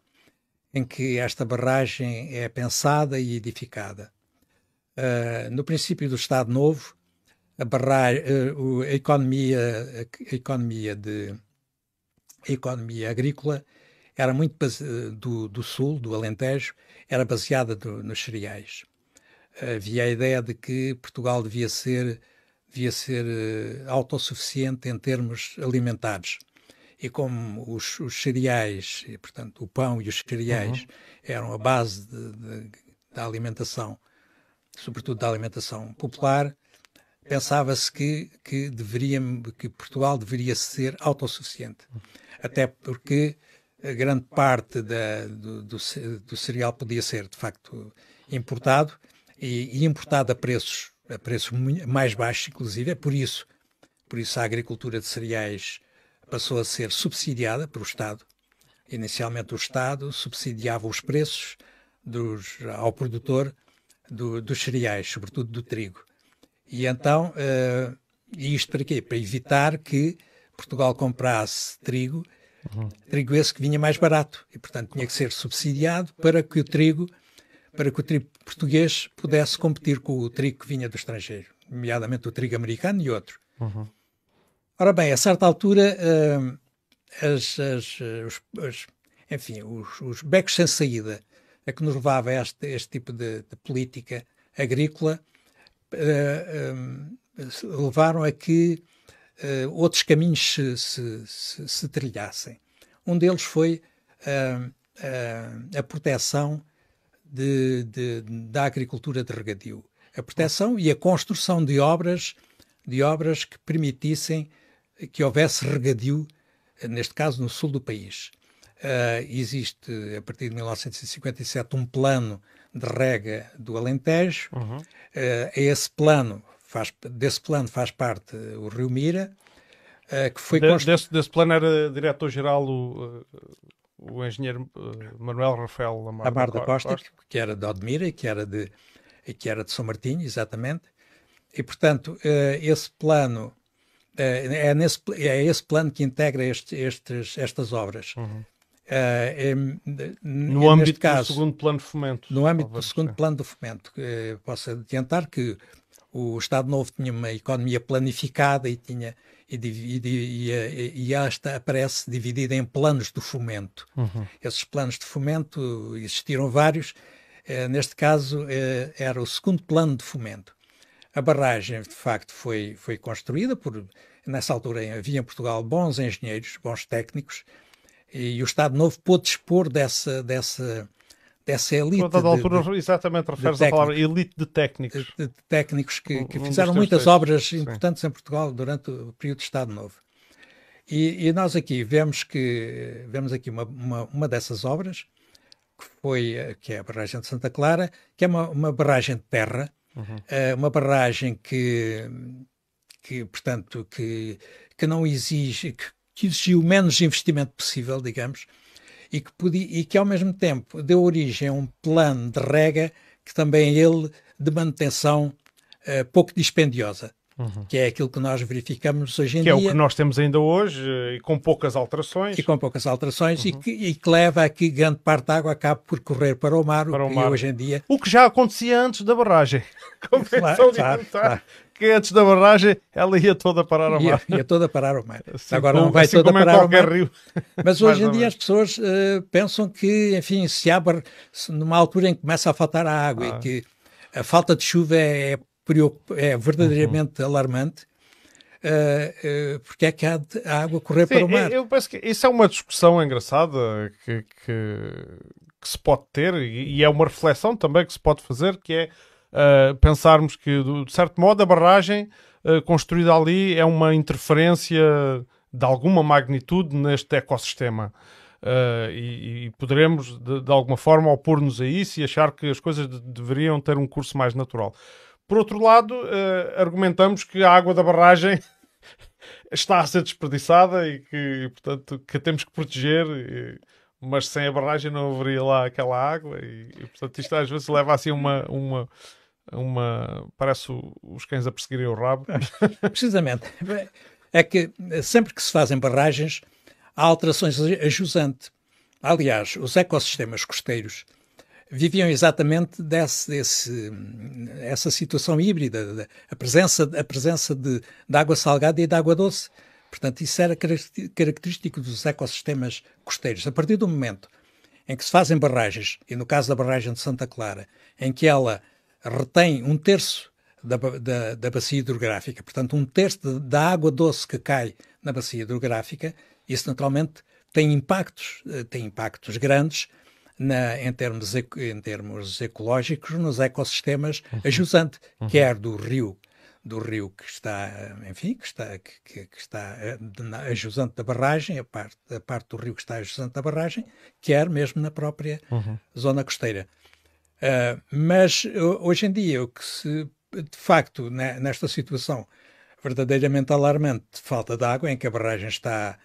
em que esta barragem é pensada e edificada. Uh, no princípio do Estado Novo, a, barragem, uh, a, economia, a economia, de, a economia agrícola era muito ah, do, do, sul, do Alentejo, era baseada do, nos cereais. Havia a ideia de que Portugal devia ser, devia ser autossuficiente em termos alimentares e como os, os cereais, e, portanto o pão e os cereais uhum. eram a base de, de, da alimentação, sobretudo da alimentação popular, pensava-se que, que, deveria, que Portugal deveria ser autossuficiente. Uhum. Até porque a grande parte da, do, do, do, cereal podia ser, de facto, importado e, e, importado a preços, a preços mais baixos, inclusive. É por isso, por isso a agricultura de cereais passou a ser subsidiada pelo Estado. Inicialmente o Estado subsidiava os preços dos, ao produtor do, dos cereais, sobretudo do trigo. E então, uh, isto para quê? Para evitar que Portugal comprasse trigo, uhum. trigo esse que vinha mais barato e, portanto, tinha que ser subsidiado para que o trigo, para que o trigo português pudesse competir com o trigo que vinha do estrangeiro, nomeadamente o trigo americano e outro. Uhum. Ora bem, a certa altura, uh, as, as, os, as, enfim, os, os, becos sem saída a que nos levava este, este tipo de, de política agrícola uh, eh, um, levaram a que uh, outros caminhos se, se, se, se, trilhassem. Um deles foi hum, a proteção de, de, da agricultura de regadio. A proteção e a construção de obras, de obras que permitissem que houvesse regadio, neste caso no sul do país. Uh, existe, a partir de 1957, um plano de rega do Alentejo. Uhum. Uh, esse plano faz, desse plano faz parte o Rio Mira, uh, que foi... De, desse, desse, plano era diretor-geral o, o engenheiro Manuel Rafael Lamar, da, Costa, Costa, que era de Odmira, que era de, que era de São Martinho, exatamente. E, portanto, esse plano é, é, nesse, é esse plano que integra este, estes, estas obras. Uhum. é, é no é âmbito caso, do segundo plano de fomento. No âmbito do segundo ser. plano de fomento, eh, posso adiantar que o Estado Novo tinha uma economia planificada e tinha e, e, e, eh, e esta aparece dividida em planos de fomento. Uhum. Esses planos de fomento existiram vários. Eh, neste caso era o segundo plano de fomento. A barragem, de facto, foi, foi construída por. Nessa altura havia em Portugal bons engenheiros, bons técnicos, e o Estado Novo pôde dispor dessa, dessa, dessa elite. altura, de, exatamente, refere-se à palavra elite de técnicos. De, de técnicos que, que um fizeram muitas textos. obras importantes Sim. em Portugal durante o período de Estado Novo. E, e nós aqui vemos que vemos aqui uma, uma, uma, dessas obras, que foi eh, que é a barragem de Santa Clara, que é uma, uma barragem de terra, Uhum. Uh, uma barragem que, que portanto, que, que não exige, que, que exigiu o menos investimento possível, digamos, e que, podia, e que ao mesmo tempo deu origem a um plano de rega que também é ele de manutenção uh, pouco dispendiosa. Uhum. Que é aquilo que nós verificamos hoje em que dia. Que é o que nós temos ainda hoje, e eh, com poucas alterações. E com poucas alterações, uhum. e, que, e, que, leva a que grande parte da água acabe por correr para o mar, para o, o mar. hoje em dia. O que já acontecia antes da barragem. (laughs) (laughs) Convenção é claro, claro, tá? claro, que antes da barragem ela ia toda parar ao mar. Ia, toda parar ao mar. Assim, Agora não vai assim toda parar ao mar. Rio. (laughs) Mas hoje em dia as pessoas uh, pensam que, enfim, se abre bar... numa altura em que começa a faltar a água ah. e que a falta de chuva é é verdadeiramente uhum. alarmante. Uh, uh, porque é que há de, a água correr Sim, para o mar? Eu, penso que isso é uma discussão engraçada que, que, que se pode ter e, e, é uma reflexão também que se pode fazer, que é uh, pensarmos que, de certo modo, a barragem construída ali é uma interferência de alguma magnitude neste ecossistema. Uh, e, e, poderemos, de, de alguma forma, opor-nos a isso e achar que as coisas de, deveriam ter um curso mais natural. Por outro lado, uh, argumentamos que a água da barragem (laughs) está a ser desperdiçada e que, portanto, que a temos que proteger. E, mas sem a barragem não haveria lá aquela água e, e portanto isto às vezes leva assim uma, uma uma. Parece os cães a perseguirem o rabo. É, precisamente. É que sempre que se fazem barragens, há alterações a jusante. Aliás, os ecossistemas costeiros viviam exatamente desse, desse, essa situação híbrida, a presença, a presença de, de água salgada e de água doce. Portanto, isso era característico dos ecossistemas costeiros. A partir do momento em que se fazem barragens, e no caso da barragem de Santa Clara, em que ela retém um terço da, da, da bacia hidrográfica, portanto, um terço da água doce que cai na bacia hidrográfica, isso naturalmente tem impactos, eh, tem impactos grandes na, em, termos, em termos ecológicos nos ecossistemas uhum. ajusante, uhum. quer do rio do rio que está, enfim, que está, que, que está eh, ajusante da barragem, a parte, a parte do rio que está ajusante da barragem, quer mesmo na própria uhum. zona costeira. Uh, mas eh, hoje em dia, o que se, de facto, né, nesta situação verdadeiramente alarmante de falta de água, em que a barragem está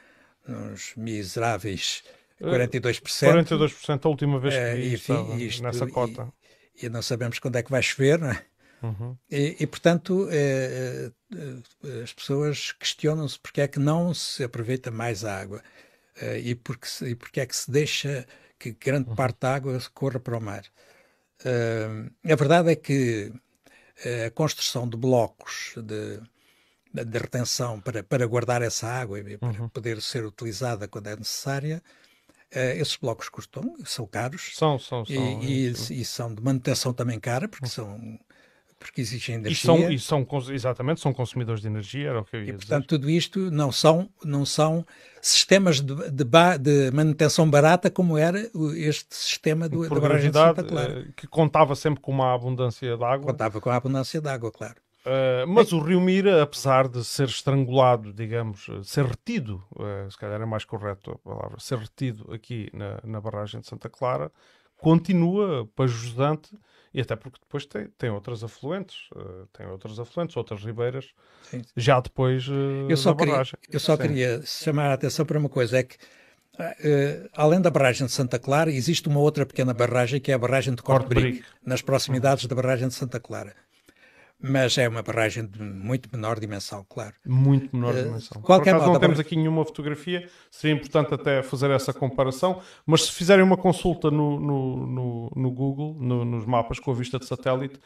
nos miseráveis 42%. Eh, 42% a última vez que eh, vi, estava isto, nessa cota. E, e, não sabemos quando é que vai chover, não é? Uhum. E, e, portanto, eh, as pessoas questionam-se porque é que não se aproveita mais a água e, porque, e porque é que se deixa que grande uhum. parte da água corra para o mar. a verdade é que a construção de blocos de, de retenção para, para guardar essa água e para uhum. poder ser utilizada quando é necessária eh, esses blocos custam, são caros. São, são, são. E, e, é, e são de manutenção também cara, porque uhum. são porque exigem energia. E são, e são, exatamente, são consumidores de energia, era o que eu ia e, portanto, tudo isto não são, não são sistemas de, de, de manutenção barata como era este sistema do, Por da barragem de Santa Clara. Eh, que contava sempre com uma abundância de água. Contava com a abundância de água, claro. Uh, mas é. o Rio Mira, apesar de ser estrangulado, digamos, ser retido, uh, se calhar é mais correto a palavra, ser retido aqui na, na barragem de Santa Clara, continua pajudante e até porque depois tem, tem outras afluentes, uh, tem outras afluentes, outras ribeiras, Sim. já depois uh, eu só queria, barragem. Eu só Sim. queria chamar a atenção para uma coisa, é que Uh, além da barragem de Santa Clara, existe uma outra pequena barragem que é a barragem de Corte nas proximidades da barragem de Santa Clara mas é uma barragem de muito menor dimensão, claro. Muito menor eh, dimensão. Uh, qualquer Por acaso, modo, não temos aqui nenhuma fotografia, seria importante até fazer essa comparação, mas se fizerem uma consulta no, no, no, no Google, no, nos mapas com a vista de satélite,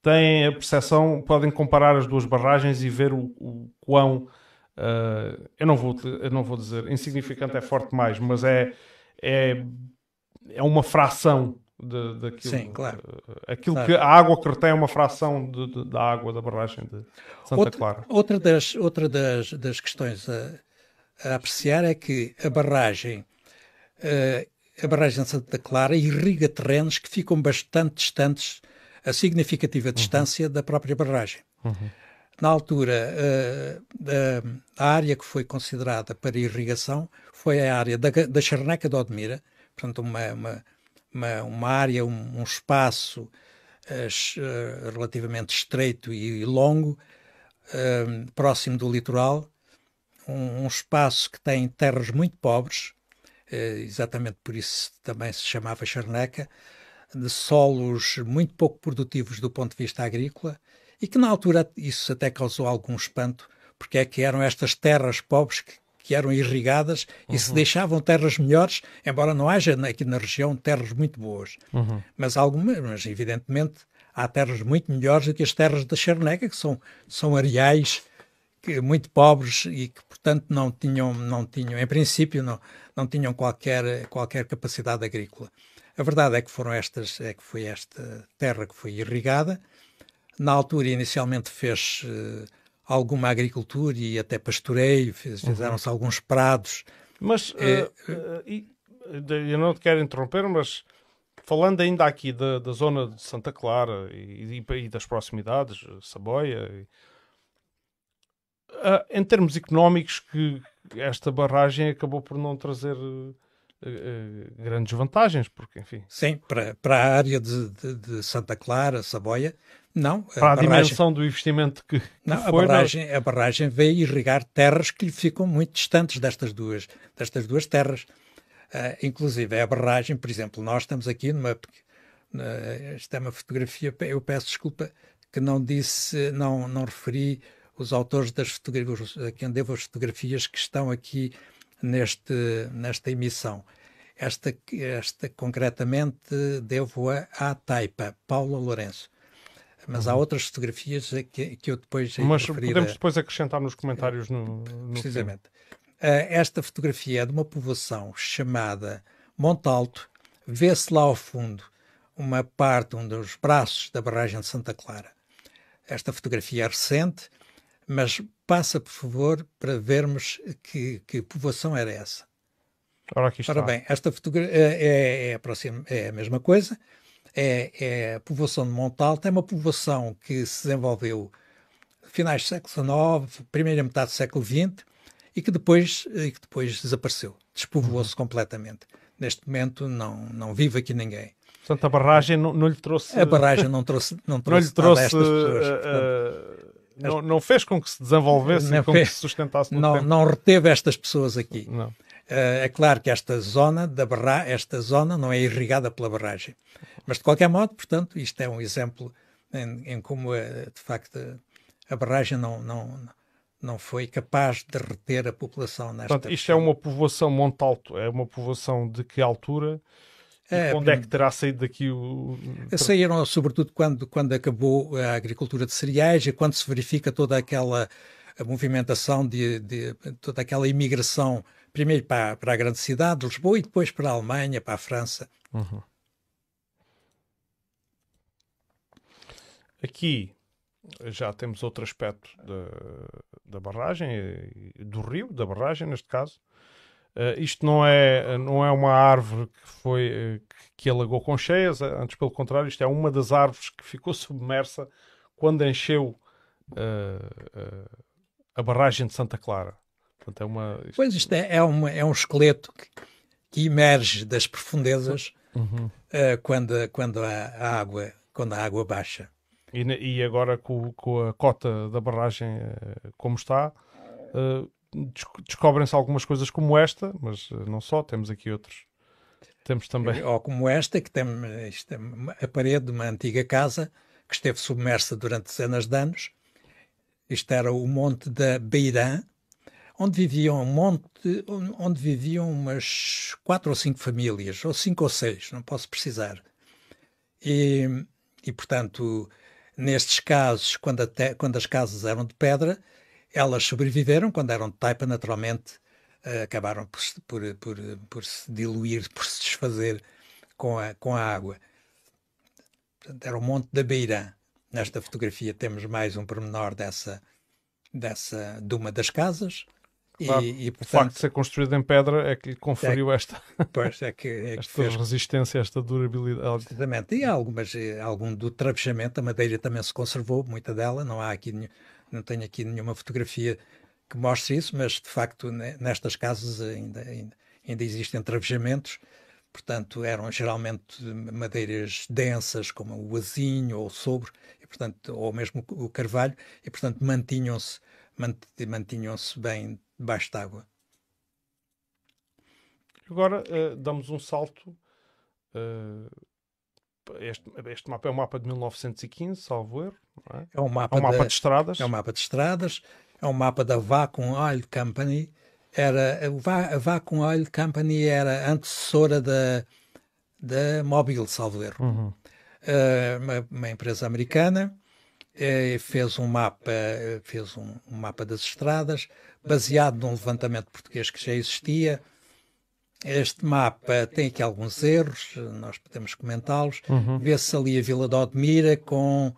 têm a percepção, podem comparar as duas barragens e ver o, o quão, uh, eu, não vou, eu não vou dizer, insignificante é forte mais, mas é, é, é uma fração de, Sim, claro. Eh, aquilo claro. que a água que retém é uma fração de, de, da água da barragem de Santa outra, Clara. Outra das, outra das, das questões a, a apreciar é que a barragem, eh, a barragem de Santa Clara irriga terrenos que ficam bastante distantes, a significativa uhum. distância uhum. da própria barragem. Uhum. Na altura, eh, a, a área que foi considerada para irrigação foi a área da, da Charneca de Odmira, portanto, uma, uma uma, uma área, um, um espaço uh, relativamente estreito e, e longo, uh, próximo do litoral, um, um, espaço que tem terras muito pobres, uh, exatamente por isso também se chamava charneca, de solos muito pouco produtivos do ponto de vista agrícola, e que na altura isso até causou algum espanto, porque é que eram estas terras pobres que que eram irrigadas uhum. e se uhum. deixavam terras melhores, embora não haja aqui na região terras muito boas. Uhum. Mas algumas, mas evidentemente há terras muito melhores do que as terras da Charneca, que são, são areais que, muito pobres e que, portanto, não tinham, não tinham em princípio, não, não tinham qualquer, qualquer capacidade agrícola. A verdade é que foram estas, é que foi esta terra que foi irrigada. Na altura, inicialmente fez eh, alguma agricultura e até pastoreio, uhum. fizeram-se uhum. alguns prados. Mas é, eh, eh, eh, eu não te quero interromper, mas falando ainda aqui da, da zona de Santa Clara e, e, e das proximidades, Saboia, e, uh, em termos económicos, que esta barragem acabou por não trazer grandes vantagens, porque enfim. Sim, para, para a área de, de, de Santa Clara, Saboia, não. A Para a, barragem... dimensão do investimento que, que não, foi, a é? barragem, não... a barragem veio irrigar terras que lhe ficam muito distantes destas duas, destas duas terras. Uh, inclusive, é a barragem, por exemplo, nós estamos aqui numa... Uh, esta é uma fotografia, eu peço desculpa que não disse, não, não referi os autores das fotografias, a quem devo as fotografias que estão aqui neste, nesta emissão. Esta, esta concretamente devo a à Taipa, Paula Lourenço. Mas há uhum. outras fotografias que, que eu depois. Mas podemos depois acrescentar nos comentários no. no Precisamente. Uh, esta fotografia é de uma povoação chamada Montalto. Vê-se lá ao fundo uma parte, um dos braços da barragem de Santa Clara. Esta fotografia é recente, mas passa, por favor, para vermos que, que povoação era essa. Ora, aqui está. Ora bem, esta fotografia eh, é, é, é, a mesma coisa é, é a povoação de Montalto, Tem é uma povoação que se desenvolveu finais do século XIX, primeira metade do século XX, e que depois, e que depois desapareceu, despovoou-se uhum. completamente. Neste momento não, não vive aqui ninguém. Portanto, a barragem não, não lhe trouxe... A barragem não trouxe, não trouxe, (laughs) não lhe trouxe estas pessoas. Uh, portanto, eh, não, não, fez com que se desenvolvesse, não com fez, que se sustentasse no não, tempo. Não reteve estas pessoas aqui. Não. Eh, é claro que esta zona da barra, esta zona não é irrigada pela barragem. Mas de qualquer modo, portanto, isto é um exemplo em, em como eh, de facto a barragem não, não não foi capaz de reter a população nesta. Portanto, isto é uma povoação Montalto, é uma povoação de que altura? É, onde é que terá saído daqui o. Saíram, sobretudo, quando, quando acabou a agricultura de cereais e quando se verifica toda aquela movimentação, de, de toda aquela imigração primeiro para, para a grande cidade, Lisboa, e depois para a Alemanha, para a França. Uhum. Aqui já temos outro aspecto da, da barragem, eh, do rio, da barragem neste caso. Uh, isto não é, não é uma árvore que foi eh, que, que alagou com cheias, antes pelo contrário, isto é uma das árvores que ficou (laughs) submersa quando encheu uh, uh, a barragem de Santa Clara. Portanto, é uma... Pois isto é, é, uma, é um esqueleto que, que emerge das profundezas uhum. uh, quando, quando, a, a água, quando a água baixa. E, e agora com, com, a cota da barragem eh, como está, uh, descobrem-se algumas coisas como esta, mas não só, temos aqui outros. Temos também. Ou como esta, que tem, isto é a parede de uma antiga casa que esteve submersa durante dezenas de anos. Isto era o Monte da Beirã, onde viviam um monte, onde viviam umas quatro ou cinco famílias, ou cinco ou seis, não posso precisar. E, e portanto, nestes casos, quando, até, quando as casas eram de pedra, elas sobreviveram, quando eram de taipa, naturalmente, uh, acabaram por, por, por, por, se diluir, por se desfazer com a, com a água. Portanto, era o um Monte da Beirã. Nesta fotografia temos mais um pormenor dessa, dessa, de uma das casas. Claro, e, e, portanto, o facto de ser construído em pedra é que lhe conferiu é, esta, (laughs) pois é que, é esta fez, resistência, esta durabilidade. Exatamente. E há algumas, eh, algum do travessamento, a madeira também se conservou, muita dela. Não há aqui, não tenho aqui nenhuma fotografia que mostre isso, mas de facto nestas casas ainda, ainda, ainda existem travejamentos. Portanto, eram geralmente madeiras densas, como o azinho ou o sobre, e, portanto, ou mesmo o carvalho, e portanto mantinham-se mantinham-se bem debaixo d'água. Agora uh, damos um salto. Uh, este, este, mapa é um mapa de 1915, salvo erro. É? é? um mapa, é um mapa de, de, estradas. É um mapa de estradas. É um mapa da Vacuum Oil Company. Era, a Vacuum Oil Company era antecessora da, da Mobil, salvo erro. Uhum. Uh, uma, uma, empresa americana eh, fez um mapa, eh, fez um, um, mapa das estradas, baseado num levantamento português que já existia. Este mapa tem aqui alguns erros, nós podemos comentá-los. Uhum. Vê-se ali a Vila de Odmira com,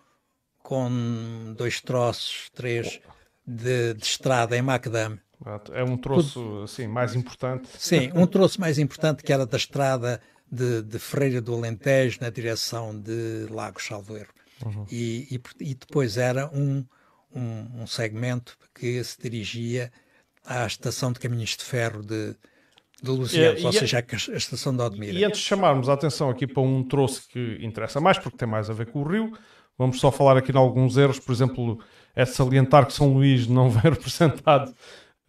com dois troços, três, de, de estrada em macadam É um troço assim, mais importante. Sim, um troço mais importante que era da estrada de, de Freira do Alentejo na direção de Lagos Salveiro. Uhum. E, e, e, depois era um, um, um, segmento que se dirigia à estação de caminhos de ferro de, de Luzianos, ou seja, a, a estação de Odmira. E antes de chamarmos a atenção aqui para um troço que interessa mais, porque tem mais a ver com o Rio, vamos só falar aqui de alguns erros, por exemplo, é de salientar que São Luís não (laughs) vem representado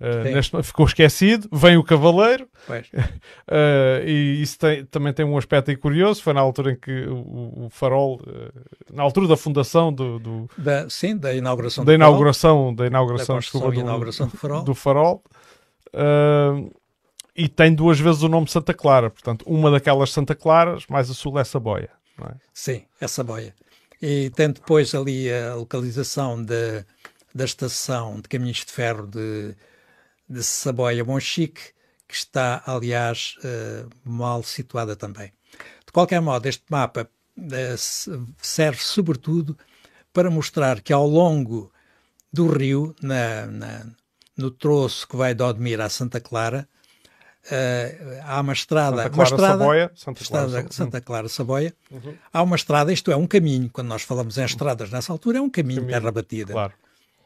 Uh, neste, ficou esquecido, vem o Cavaleiro, uh, (laughs) e isso tem, também tem um aspecto aí curioso. Foi na altura em que o, o Farol, uh, na altura da fundação do, do da, sim, da inauguração, da inauguração, farol, da inauguração, da desculpa, do, inauguração do Farol, do farol e tem duas vezes o nome Santa Clara, portanto, uma daquelas Santa Claras, mais a sul, é boia, é? sim, é boia, e tem depois ali a localização de, da estação de caminhos de ferro de de Saboia Monchique, que está, aliás, eh, mal situada também. De qualquer modo, este mapa eh, serve sobretudo para mostrar que ao longo do rio, na, na, no troço que vai de Odmir a Santa Clara, uh, há uma estrada. Santa Clara, uma estrada, Saboia. Santa Clara, estrada, Santa uhum. Clara Saboia. Uhum. Há uma estrada, isto é um caminho. Quando nós falamos em estradas nessa altura, é um caminho, caminho terra batida. Claro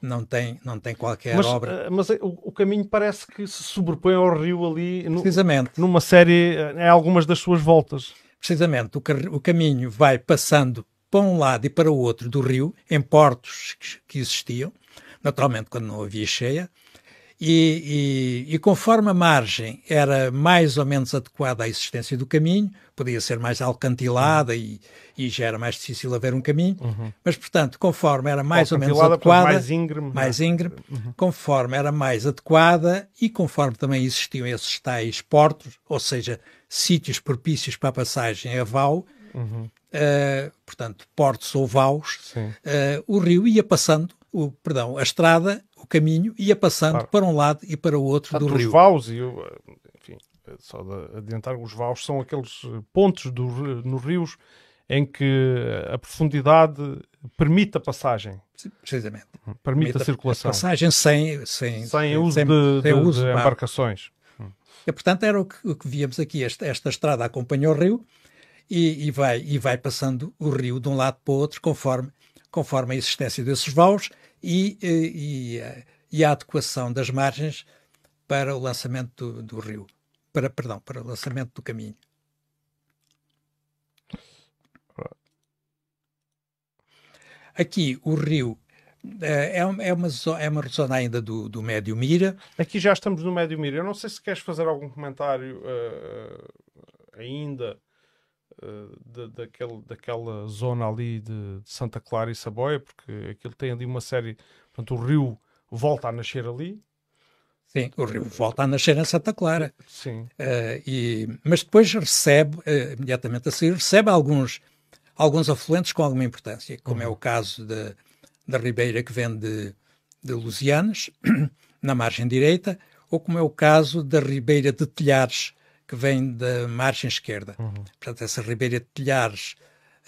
não tem, não tem qualquer mas, obra. Eh, mas eh, o, o, caminho parece que se sobrepõe ao rio ali no, Precisamente. numa série, eh, em algumas das suas voltas. Precisamente, o, o caminho vai passando para um lado e para o outro do rio, em portos que, que existiam, naturalmente quando não havia cheia, e, e, e, conforme a margem era mais ou menos adequada à existência do caminho, podia ser mais alcantilada e, e, já era mais difícil haver um caminho, uhum. mas portanto, conforme era mais ou menos adequada, mais íngreme, é? mais íngreme uhum. conforme era mais adequada e conforme também existiam esses tais portos, ou seja, sítios propícios para a passagem a Vau, uh, portanto, portos ou vaus, uh, o rio ia passando, o, perdão, a estrada o caminho, ia passando claro. para um lado e para o outro Tanto do rio. Os vaus e enfim, só de adiantar, os vaus são aqueles pontos do, nos rios em que a profundidade permite a passagem. Sim, precisamente. Hum, permite, permite a, a circulação. A passagem sem, sem, sem uso, sem, de, sem uso de, embarcações. Hum. E, portanto, era o que, o que víamos aqui. Esta, esta estrada acompanha o rio e, e, vai, e vai passando o rio de um lado para o outro conforme, conforme a existência desses vaus e, e, eh, e a adequação das margens para o lançamento do, do rio, para, perdão, para o lançamento do caminho. Aqui o rio eh, é, é, uma, é uma zona ainda do, do Médio Mira. Aqui já estamos no Médio Mira. Eu não sei se queres fazer algum comentário uh, ainda eh, de, daquele, daquela zona ali de, de, Santa Clara e Saboia, porque aquilo tem ali uma série. Portanto, o rio volta a nascer ali. Sim, o rio volta a nascer em Santa Clara. Sim. Uh, e, mas depois recebe, uh, imediatamente a seguir, recebe alguns, alguns afluentes com alguma importância, como é uhum. é o caso de, da Ribeira que vem de, de Lusianas, (clears throat) na margem direita, ou como é o caso da Ribeira de Telhares, que vem da margem esquerda. Uhum. Portanto, essa ribeira de telhares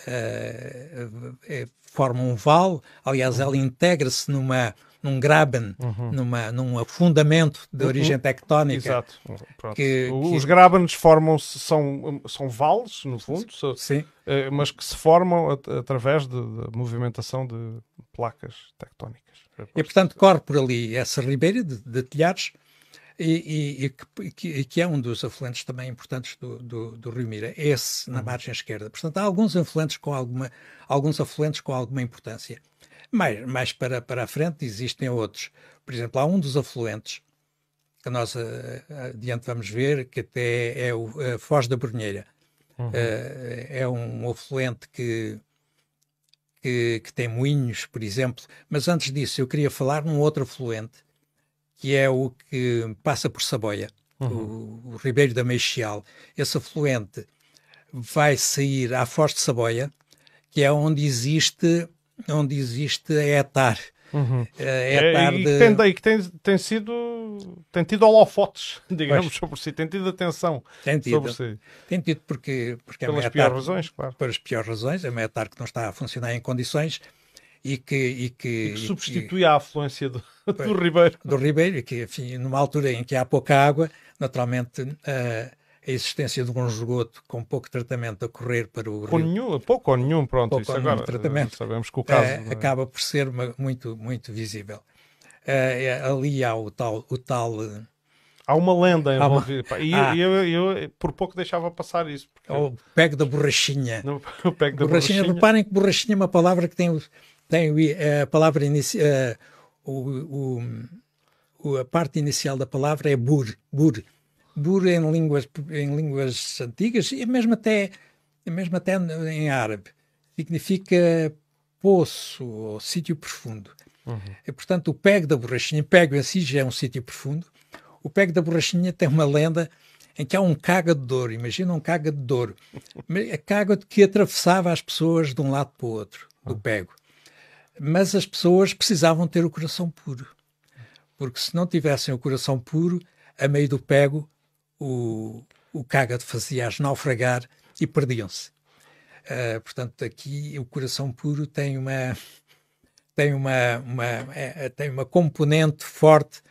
uh, é, forma um vale, aliás, uhum. ela integra-se numa num graben, uhum. numa, num afundamento de uhum. origem tectónica. Exato. Que, Os que... grabens formam-se, são, são vales, no fundo, Sim. Eh, mas que se formam at através da movimentação de placas tectónicas. E, portanto, corre por ali essa ribeira de, de telhares e, e que, que, é um dos afluentes também importantes do, do, do Rio Mira, esse na uhum. margem esquerda. Portanto, há alguns afluentes com alguma, alguns afluentes com alguma importância. Mais, mais para, para a frente existem outros. Por exemplo, há um dos afluentes que nós eh, adiante vamos ver, que até é o a Foz da Brunheira. Uhum. Eh, é um afluente que, que, que, tem moinhos, por exemplo. Mas antes disso, eu queria falar num outro afluente que é o que passa por Saboia, uhum. o, o, Ribeiro da Meixial. Esse afluente vai sair à Foz de Saboia, que é onde existe, onde existe a ETAR. Uhum. É, é e, de... tem, e que tem, tem sido tem tido holofotes, (laughs) digamos, pois. sobre si, tem tido atenção tem tido. sobre si. Tem tido porque, porque é pelas a pelas piores razões, claro. Pelas piores razões, a é uma etar que não está a funcionar em condições, e que, e que, e que substitui e a afluência do, (laughs) do Ribeiro. Do Ribeiro, e que, enfim, numa altura em que há pouca água, naturalmente a, eh, a existência de um esgoto com pouco tratamento a correr para o com rio. Nenhum, pouco ou nenhum, pronto, pouco isso agora tratamento, sabemos que o caso. Eh, é? Acaba por ser uma, muito, muito visível. Eh, é, ali há o tal. O tal Há uma lenda envolvida. Uma... E ah. eu, eu, eu, por pouco deixava passar isso. Porque... É o pego da borrachinha. No, (laughs) o pego da borrachinha. borrachinha. Reparem que borrachinha é uma palavra que tem tem eh, a palavra inicial, eh, o, o, a parte inicial da palavra é bur, bur. Bur em línguas, em línguas antigas e mesmo até, mesmo até em árabe. Significa poço ou sítio profundo. Uhum. E, portanto, o pego da borrachinha, pego em si já é um sítio profundo. O pego da borrachinha tem uma lenda em que há um caga de dor. Imagina um caga de dor, A (laughs) é caga que atravessava as pessoas de um lado para o outro, do uhum. pego. Mas as pessoas precisavam ter o coração puro, porque se não tivessem o coração puro, a meio do pego, o, o cágado fazia-as naufragar e perdiam-se. Uh, portanto, aqui o coração puro tem uma (laughs) tem uma, uma é, é, tem uma componente forte,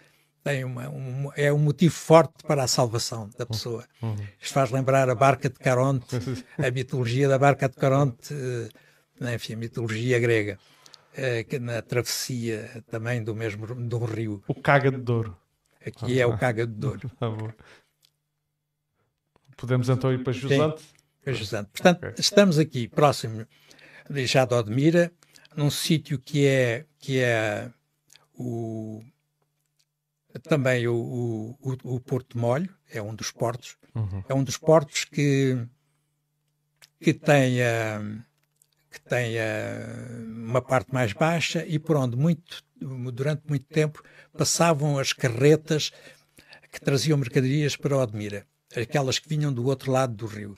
tem uma, um, é um motivo forte para a salvação da pessoa. Uhum. Isto faz lembrar a barca de Caronte, (laughs) a mitologia da barca de Caronte, uh, enfim, a mitologia grega. Eh, na travessia também do mesmo do rio. O Caga de Douro. Aqui ah, é o Caga de Douro. (laughs) Tá Podemos então ir para Jusante? para Jusante. Portanto, okay. estamos aqui próximo de Jadodmira, num sítio que é, que é o, também o, o, o Porto Molho, é um dos portos. Uhum. É um dos portos que, que tem a ah, que tem eh, uma parte mais baixa e por onde muito, durante muito tempo passavam as carretas que traziam mercadorias para Odmira, aquelas que vinham do outro lado do rio.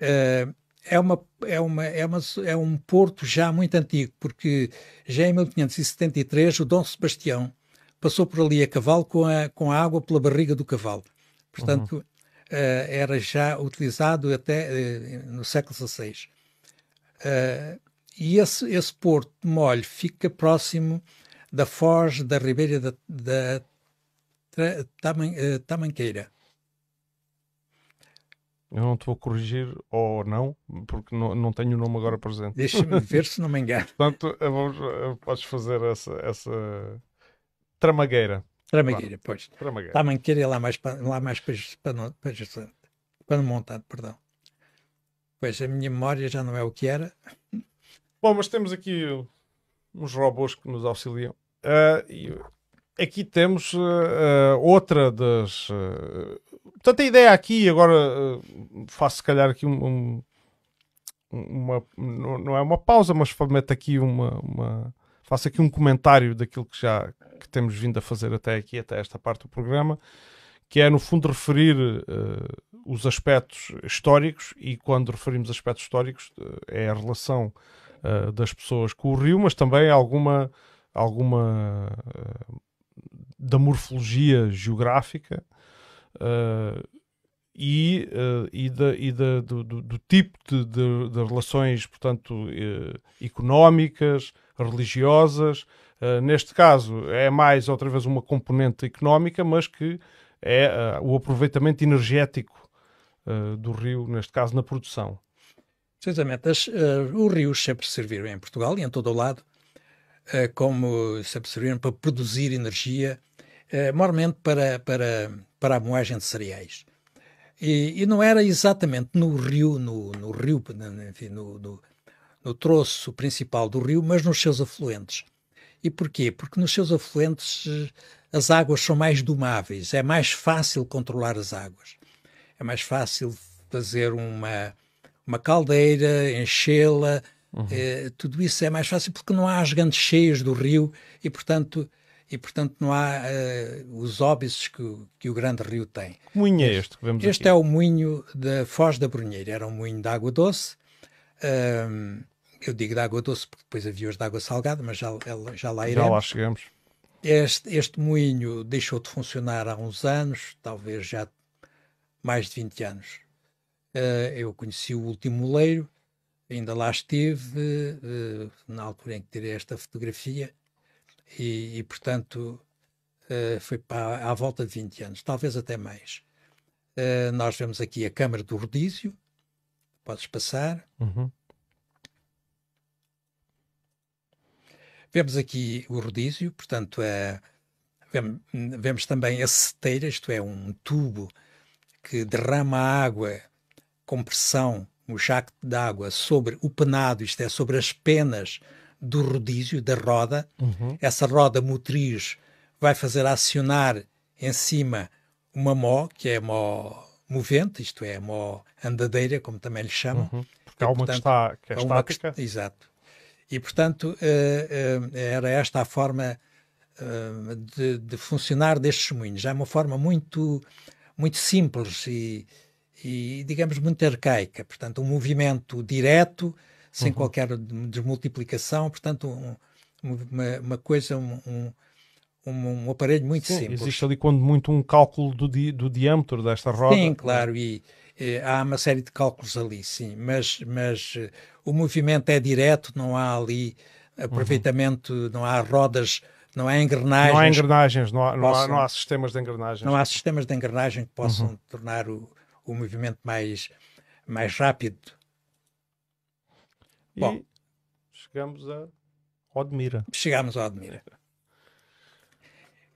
Eh, é, uma, é, uma, é, uma, é um porto já muito antigo, porque já em 1573 o Dom Sebastião passou por ali a cavalo com a, com a água pela barriga do cavalo. Portanto, uhum. Eh, era já utilizado até no século XVI. Uh, e esse, esse porto de molho fica próximo da Foz da Ribeira da, da Taman, uh, Tamanqueira. Eu não te vou corrigir ou não, porque não, não tenho o nome agora presente. Deixa-me ver se não me engano. Portanto, vamos, podes fazer essa, essa tramagueira. Tramagueira, Pronto. pois. Tramagueira. Tamanqueira é lá mais, para, lá mais para, para, para, para Montado, perdão. Pois a minha memória já não é o que era. Bom, mas temos aqui uns robôs que nos auxiliam. Uh, e aqui temos uh, uh, outra das. Uh, portanto, a ideia aqui, agora faço se calhar aqui um, um, uma. Não é uma pausa, mas meto aqui uma, uma. Faço aqui um comentário daquilo que já que temos vindo a fazer até aqui, até esta parte do programa, que é no fundo referir os aspectos históricos, e quando referimos aspectos históricos, eh, é a relação uh, das pessoas com o rio, mas também alguma, alguma uh, da morfologia geográfica uh, e, e, da, e da, do, do, do tipo de, de, de, relações, portanto, económicas, religiosas. neste caso, é mais outra vez uma componente económica, mas que é uh, o aproveitamento energético eh, do rio, neste caso na produção. Precisamente, as, uh, os rios sempre serviram em Portugal e em todo o lado, uh, como sempre serviram para produzir energia, uh, maiormente para, para, para a moagem de cereais. E, e, não era exatamente no rio, no, no rio, enfim, no, no, no troço principal do rio, mas nos seus afluentes. E porquê? Porque nos seus afluentes as águas são mais domáveis, é mais fácil controlar as águas é mais fácil fazer uma, uma caldeira, enchê-la, uhum. Eh, tudo isso é mais fácil porque não há as grandes cheias do rio e, portanto, e, portanto não há uh, os óbices que, que, o grande rio tem. Que moinho é este que vemos Este aqui? é o moinho da Foz da Brunheira, era um moinho de água doce. Um, eh, eu digo de água doce porque depois havia os de água salgada, mas já, já lá iremos. Já lá chegamos. Este, este moinho deixou de funcionar há uns anos, talvez já mais de 20 anos. Uh, eu conheci o último moleiro, ainda lá esteve, uh, eh, na altura em que tirei esta fotografia, e, e portanto uh, foi para, à volta de 20 anos, talvez até mais. nós vemos aqui a Câmara do Rodízio, podes passar. Uhum. Vemos aqui o rodízio, portanto, é vemos também a seteira, isto é, um tubo que derrama água com pressão, um jacto d'água, sobre o penado, isto é, sobre as penas do rodízio, da roda. Uhum. Essa roda motriz vai fazer acionar em cima uma mó, que é mó movente, isto é, mó andadeira, como também lhe chamam. Uhum. Porque há uma portanto, que está que é estática. Que, exato. E, portanto, uh, uh, era esta a forma uh, de, de, funcionar destes moinhos. É uma forma muito muito simples e, e, digamos, muito arcaica. Portanto, um movimento direto, sem uhum. qualquer desmultiplicação, portanto, um, uma, uma, coisa, um, um um, aparelho muito Sim, simples. Existe ali, quando muito, um cálculo do, di do diâmetro desta roda. Sim, claro, e, há uma série de cálculos ali, sim, mas, mas eh, o movimento é direto, não há ali uhum. aproveitamento, uhum. não há rodas não há engrenagens. Não há engrenagens, não há, não possam, há, não há sistemas de engrenagens. Não há sistemas de engrenagem que possam uhum. tornar o, o movimento mais, mais rápido. E Bom, chegamos a Odmira. Chegamos a Odmira.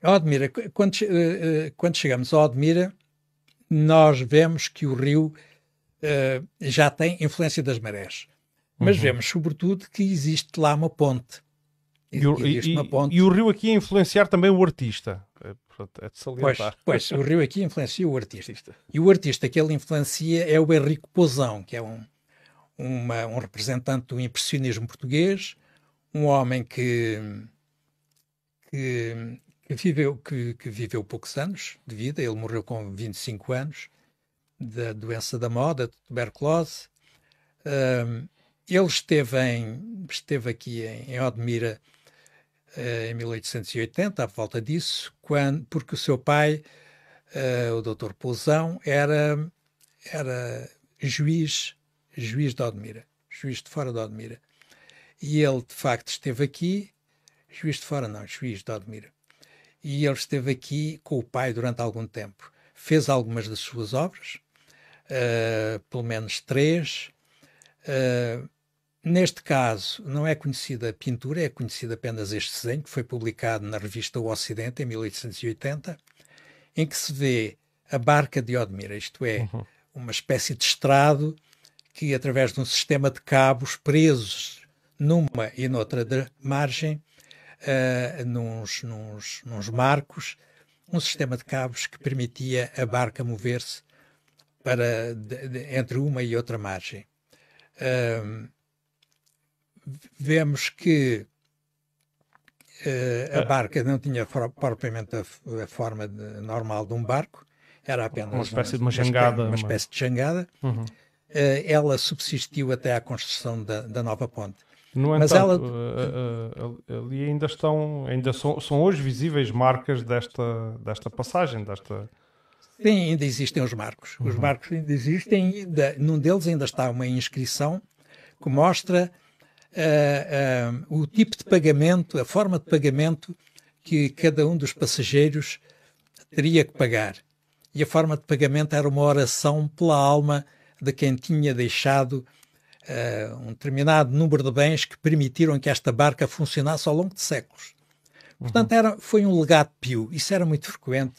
Odmira, quando, eh, eh, quando chegamos a Odmira, nós vemos que o rio uh, já tem influência das marés. Mas uhum. vemos, sobretudo, que existe lá uma ponte. E, o, e, e o rio aqui a influenciar também o artista. Eh, é, de salientar. Pois, pois, o rio aqui influencia o artista. E o artista que ele influencia é o Henrique Pozão, que é um, uma, um representante do impressionismo português, um homem que, que, que viveu, que, que, viveu poucos anos de vida, ele morreu com 25 anos da doença da moda, de tuberculose. Um, ele esteve, em, esteve aqui em, em Odmira eh, em 1880, à volta disso, quando, porque o seu pai, eh, o doutor Pousão, era, era juiz, juiz de Odmira, juiz de fora de Odmira. E ele, de facto, esteve aqui, juiz de fora não, juiz de Odmira. E ele esteve aqui com o pai durante algum tempo. Fez algumas das suas obras, uh, pelo menos três. Uh, Neste caso, não é conhecida a pintura, é conhecido apenas este desenho, que foi publicado na revista O Ocidente, em 1880, em que se vê a barca de Odmira, isto é, uhum. uma espécie de estrado que, através de um sistema de cabos presos numa e noutra margem, uh, eh, nos, nos, nos marcos, um sistema de cabos que permitia a barca mover-se para de, de, entre uma e outra margem. Uh, vemos que uh, a barca não tinha propriamente a, a forma de, normal de um barco, era apenas uma espécie uma, de uma jangada. Uma, espécie de jangada. Uhum. Uh, ela subsistiu até à construção da, da nova ponte. No mas entanto, ela... Eh, ali ainda estão, ainda são, são hoje visíveis marcas desta, desta passagem, desta... Sim, ainda existem os marcos. Os uhum. marcos ainda existem, ainda, num deles ainda está uma inscrição que mostra uh, uh, o tipo de pagamento, a forma de pagamento que cada um dos passageiros teria que pagar. E a forma de pagamento era uma oração pela alma de quem tinha deixado uh, um determinado número de bens que permitiram que esta barca funcionasse ao longo de séculos. Uhum. Portanto, era, foi um legado pio. Isso era muito frequente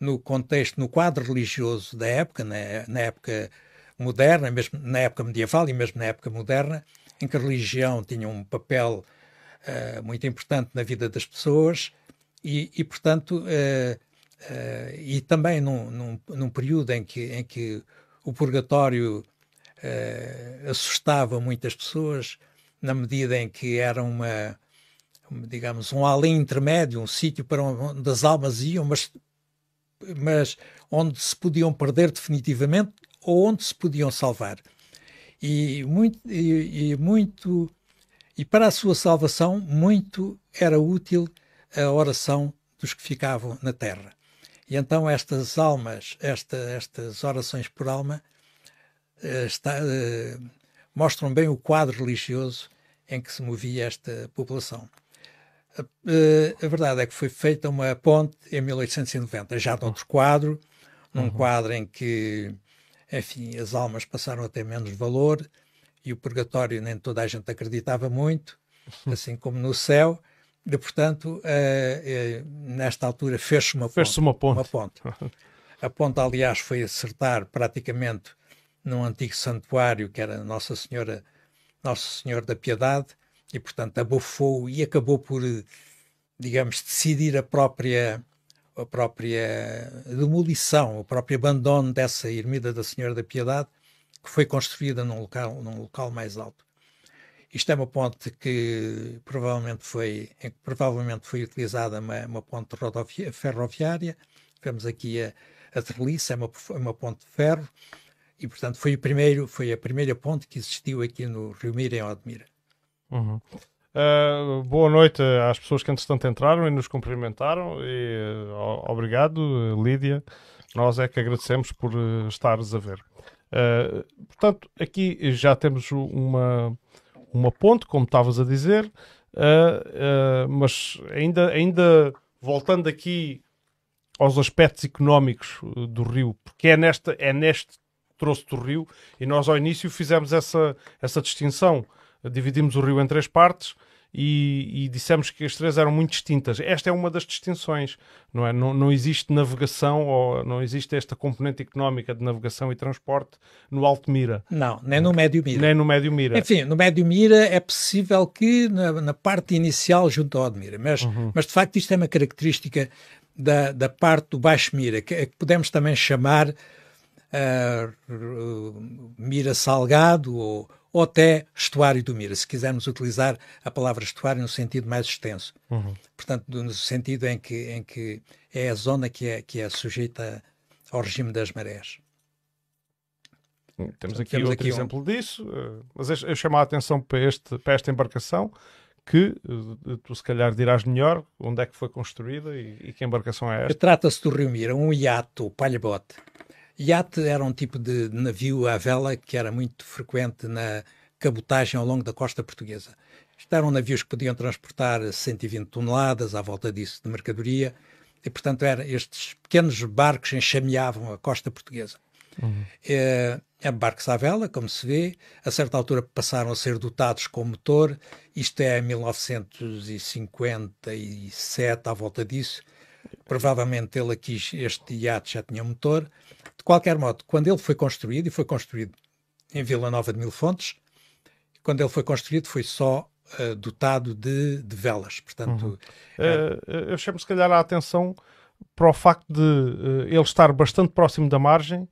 no contexto, no quadro religioso da época, na, na época moderna, mesmo na época medieval e mesmo na época moderna, em que a religião tinha um papel uh, muito importante na vida das pessoas e, e portanto, uh, uh, e também num, num, num, período em que, em que o purgatório assustava muitas pessoas, na medida em que era uma, digamos, um além intermédio, um sítio para onde as almas iam, mas, mas onde se podiam perder definitivamente ou onde se podiam salvar e muito, e, e muito e para a sua salvação muito era útil a oração dos que ficavam na terra. E então estas almas, esta, estas orações por alma, eh, está, eh, mostram bem o quadro religioso em que se movia esta população. A, eh, a verdade é que foi feita uma ponte em 1890, já de outro quadro, num uhum. quadro em que enfim, as almas passaram a ter menos valor e o purgatório nem toda a gente acreditava muito, (laughs) assim como no céu. E, portanto, uh, uh, nesta altura fez-se uma, fez uma, ponte. Uma ponte. A ponte, aliás, foi acertar praticamente num antigo santuário que era Nossa Senhora, Nosso Senhor da Piedade, e, portanto, abofou e acabou por, digamos, decidir a própria a própria demolição, o próprio abandono dessa ermida da Senhora da Piedade, que foi construída num local, num local mais alto. Isto é uma ponte que provavelmente foi, em que provavelmente foi utilizada uma, uma ponte ferroviária. Vemos aqui a, a treliça, é uma, é uma ponte de ferro. E, portanto, foi, o primeiro, foi a primeira ponte que existiu aqui no Rio Mira, em Odmira. Uhum. Uh, boa noite às pessoas que entretanto entraram e nos cumprimentaram. E, uh, obrigado, Lídia. Nós é que agradecemos por uh, estares a ver. portanto, aqui já temos uma, uma ponte, como estavas a dizer, mas ainda, ainda voltando aqui aos aspectos económicos do Rio, porque é, nesta, é neste troço do Rio, e nós ao início fizemos essa, essa distinção dividimos o rio em três partes e, e, dissemos que as três eram muito distintas. Esta é uma das distinções, não é? Não, não existe navegação ou não existe esta componente económica de navegação e transporte no Alto Mira. Não, nem no Médio Mira. Nem no Médio Mira. Enfim, no Médio Mira é possível que na, na parte inicial junto ao Odmira, mas, uhum. mas de facto isto é uma característica da, da parte do Baixo Mira, que, que podemos também chamar uh, Mira Salgado ou ou até estuário do Mira, se quisermos utilizar a palavra estuário no sentido mais extenso. Uhum. Portanto, no sentido em que, em que é a zona que é, que é sujeita ao regime das marés. Temos Portanto, aqui temos outro aqui exemplo um... disso, eh, mas eu chamo a atenção para, este, para esta embarcação, que eh, tu se calhar dirás melhor onde é que foi construída e, e que embarcação é esta. Trata-se do Rio Mira, um iato, palhabote, Iate era um tipo de navio à vela que era muito frequente na cabotagem ao longo da costa portuguesa. Isto eram navios que podiam transportar 120 toneladas, à volta disso, de mercadoria, e, portanto, era, estes pequenos barcos enxameavam a costa portuguesa. Uhum. É, é barcos à vela, como se vê, a certa altura passaram a ser dotados com motor, isto é 1957, à volta disso. Provavelmente ele aqui, este iate já tinha motor. De qualquer modo, quando ele foi construído, e foi construído em Vila Nova de Mil Fontes, quando ele foi construído foi só uh, dotado de, de, velas. Portanto, uhum. é... eu chamo se calhar a atenção para o facto de uh, ele estar bastante próximo da margem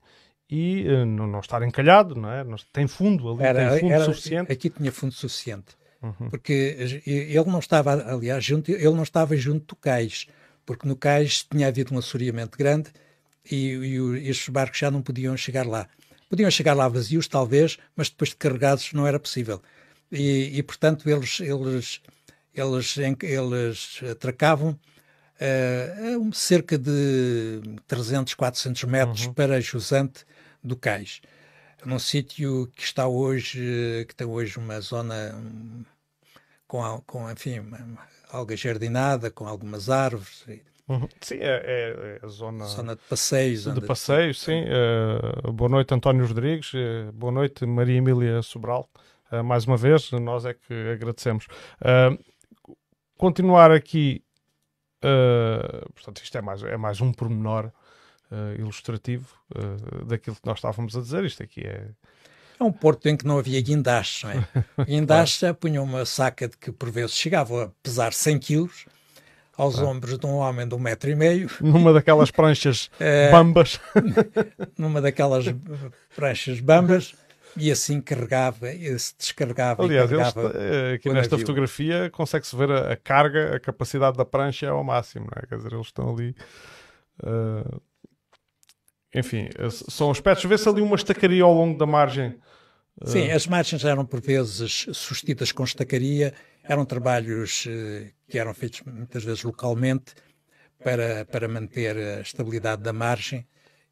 e não, não, estar encalhado, não é? Tem fundo ali, era, tem fundo era, suficiente. Aqui tinha fundo suficiente. Uhum. Porque ele não estava, aliás, junto, ele não estava junto do cais, porque no cais tinha havido um assoreamento grande e, e estes barcos já não podiam chegar lá. Podiam chegar lá vazios, talvez, mas depois de carregados não era possível. E, e portanto, eles, eles, eles, eles atracavam uh, cerca de 300, 400 metros uhum. para Jusante do Cais, num sítio que está hoje, que tem hoje uma zona hum, com, com enfim, alga jardinada, com algumas árvores. Uhum. Sim, é, é, é, a zona... Zona de passeios. De é passeios, sim. Uh, boa noite, António Rodrigues. Uh, boa noite, Maria Emília Sobral. Uh, mais uma vez, nós é que agradecemos. continuar aqui... portanto, isto é mais, é mais um pormenor ilustrativo daquilo que nós estávamos a dizer. Isto aqui é... É um porto em que não havia guindaste, não é? (laughs) Guindaste claro. punha uma saca de que por vezes chegava a pesar 100 quilos aos ah. ombros de um homem de um metro e meio. Numa daquelas pranchas (laughs) é. bambas. (laughs) Numa daquelas pranchas bambas. E assim carregava, se descarregava. Aliás, carregava eh, aqui nesta navio. fotografia consegue-se ver a, a, carga, a capacidade da prancha ao máximo, não é? Quer dizer, eles estão ali. Uh, enfim, eh, são aspectos. Vê-se ali uma estacaria ao longo da margem. Uh, Sim, as margens eram por vezes sustidas com estacaria eram trabalhos eh, que eram feitos muitas vezes localmente para, para manter a estabilidade da margem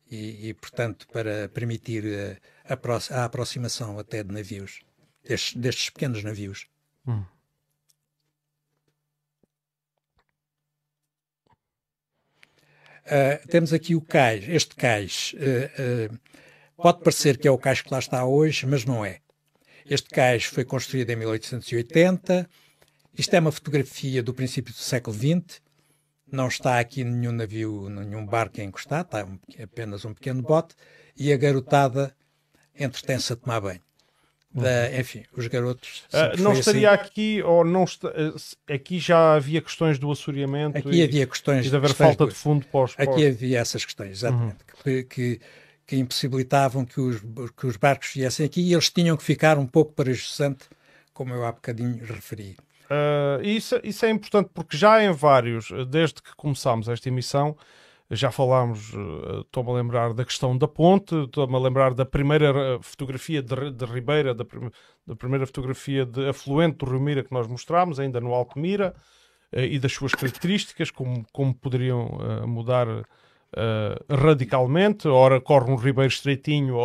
e, e portanto, para permitir eh, a, a, aproximação até de navios, destes, destes pequenos navios. Hum. Uh, temos aqui o cais, este cais. Uh, uh, pode parecer que é o cais que lá está hoje, mas não é. Este cais foi construído em 1880, isto é uma fotografia do princípio do século XX. Não está aqui nenhum navio, nenhum barco a encostar, está um, apenas um pequeno bote. E a garotada entretém-se a tomar banho. Uhum. Da, enfim, os garotos. Uh, não estaria assim. aqui, ou não está, eh, aqui já havia questões do assoreamento. Aqui e, havia questões. E de haver questões falta de fundo para os, Aqui havia essas questões, uhum. exatamente. Uhum. Que, que, que, impossibilitavam que os, que os barcos viessem aqui e eles tinham que ficar um pouco para jusante, como eu há bocadinho referi. Uh, isso, é, isso é importante porque já em vários, desde que começámos esta emissão, já falámos, ah, estou-me a lembrar da questão da ponte, estou-me a lembrar da primeira ah, fotografia de, de Ribeira, da, prim, da, primeira fotografia de afluente do Rio Mira que nós mostrámos, ainda no Alquimira, e das suas características, como, como poderiam mudar uh, radicalmente, ora corre um ribeiro estreitinho,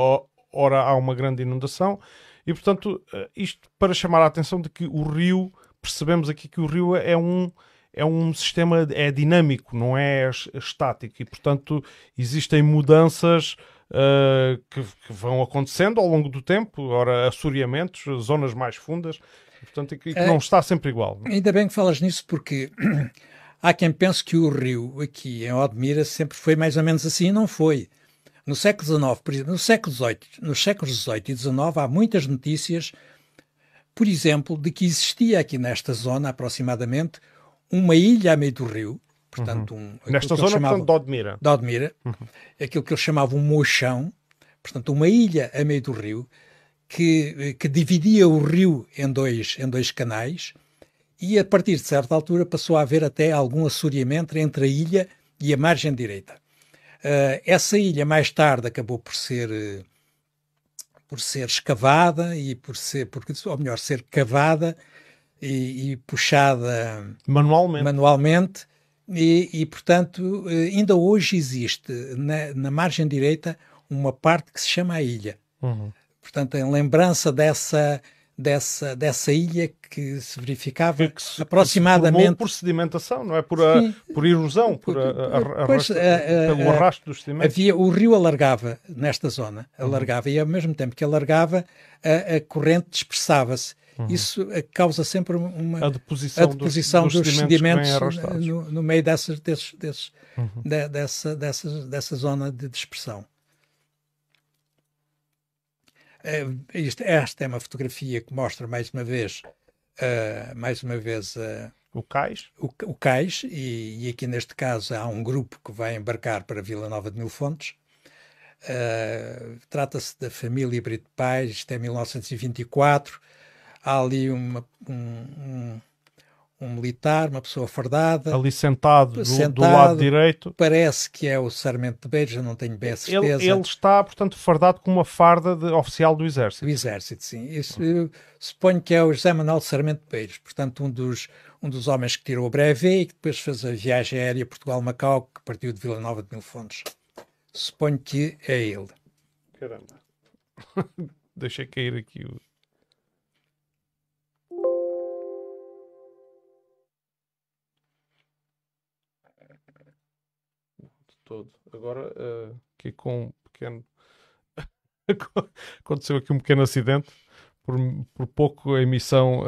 ora há uma grande inundação, e portanto, isto para chamar a atenção de que o rio percebemos aqui que o rio é um é um sistema é dinâmico, não é estático e portanto existem mudanças uh, que, que, vão acontecendo ao longo do tempo, ora assoreamentos, zonas mais fundas, e, portanto e que é, não está sempre igual. Ainda bem que falas nisso porque (clears throat) há quem pense que o rio aqui em Odmira sempre foi mais ou menos assim, não foi. No século XIX, por exemplo, no século XVIII, nos séculos XVIII e XIX há muitas notícias por exemplo, de que existia aqui nesta zona, aproximadamente, uma ilha a meio do rio, portanto, uhum. um, nesta zona, chamavam, portanto, de Odmira. De Odmira, uhum. aquilo que eles chamavam um mochão, portanto, uma ilha a meio do rio, que, que dividia o rio em dois, em dois canais, e a partir de certa altura passou a haver até algum assoreamento entre a ilha e a margem direita. Uh, essa ilha mais tarde acabou por ser eh, por ser escavada e por ser, porque ou melhor, ser cavada e, e puxada manualmente. manualmente e, e, portanto, eh, ainda hoje existe na, na, margem direita uma parte que se chama a ilha. Uhum. Portanto, em lembrança dessa dessa, dessa ilha que se verificava que se, aproximadamente. por sedimentação, não é? Por, a, por erosão, por, por a, a, pois, pelo arrasto dos sedimentos. Havia, o rio alargava nesta zona, uhum. alargava, uhum. e ao mesmo tempo que alargava, a, corrente dispersava-se. Uhum. Isso eh, causa sempre uma a deposição, deposição dos, dos, dos, sedimentos, sedimentos no, no, meio dessas, desses, desses, uhum. de, dessa, dessa, dessa zona de dispersão. Eh, é, esta é uma fotografia que mostra mais uma vez, eh, mais uma vez eh, o cais, o, o cais e, e, aqui neste caso há um grupo que vai embarcar para Vila Nova de Mil Fontes. Trata-se da família Brito Pais, isto é 1924. Há ali uma, um um militar, uma pessoa fardada. Ali sentado, do, sentado, do lado direito. Parece que é o Sarmento de Beja, não tenho bem a certeza. Ele, ele, está, portanto, fardado com uma farda de oficial do Exército. Do Exército, sim. Isso, eu, suponho que é o José Manuel Sarmento de Beja, portanto, um dos, um dos homens que tirou a breve e que depois fez a viagem aérea Portugal-Macau, que partiu de Vila Nova de Mil Fontes. Suponho que é ele. Caramba. (laughs) Deixei cair aqui o todo. Agora, uh, aqui com um pequeno. (laughs) Aconteceu aqui um pequeno acidente. Por, por pouco a emissão.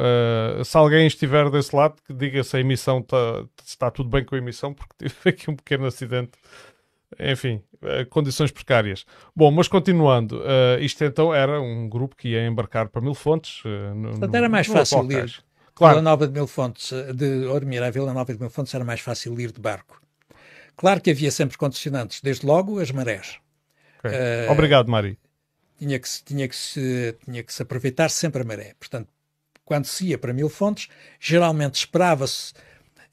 Uh, se alguém estiver desse lado, que diga se a emissão tá, está tá tudo bem com a emissão, porque (laughs) tive aqui um pequeno acidente. Enfim, uh, condições precárias. Bom, mas continuando, isto então era um grupo que ia embarcar para Mil Fontes. Uh, Portanto, era mais fácil ir claro. Vila Nova de Mil Fontes, de Ormira a Vila Nova de Mil Fontes era mais fácil ir de barco. Claro que havia sempre condicionantes, desde logo as marés. Okay. Uh, Obrigado, Mari. Tinha que, tinha, que se, tinha que se aproveitar sempre a maré. Portanto, quando se ia para mil fontes, geralmente esperava-se,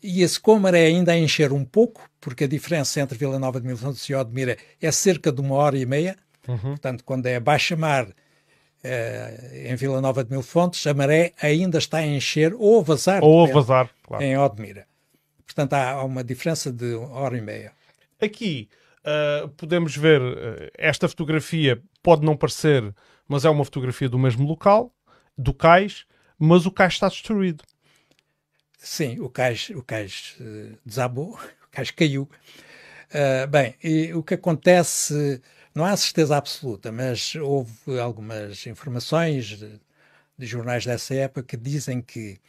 ia-se com a maré ainda a encher um pouco, porque a diferença entre Vila Nova de Mil Fontes e Odmira é cerca de uma hora e meia. Uhum. Portanto, quando é baixa mar eh, em Vila Nova de Mil Fontes, a maré ainda está a encher ou a vazar, ou a vazar claro. em Odmira. Portanto, há uma diferença de hora e meia. Aqui uh, podemos ver uh, esta fotografia, pode não parecer, mas é uma fotografia do mesmo local, do cais, mas o cais está destruído. Sim, o cais, o cais uh, desabou, (laughs) o cais caiu. bem, e o que acontece, não há certeza absoluta, mas houve algumas informações de, de jornais dessa época que dizem que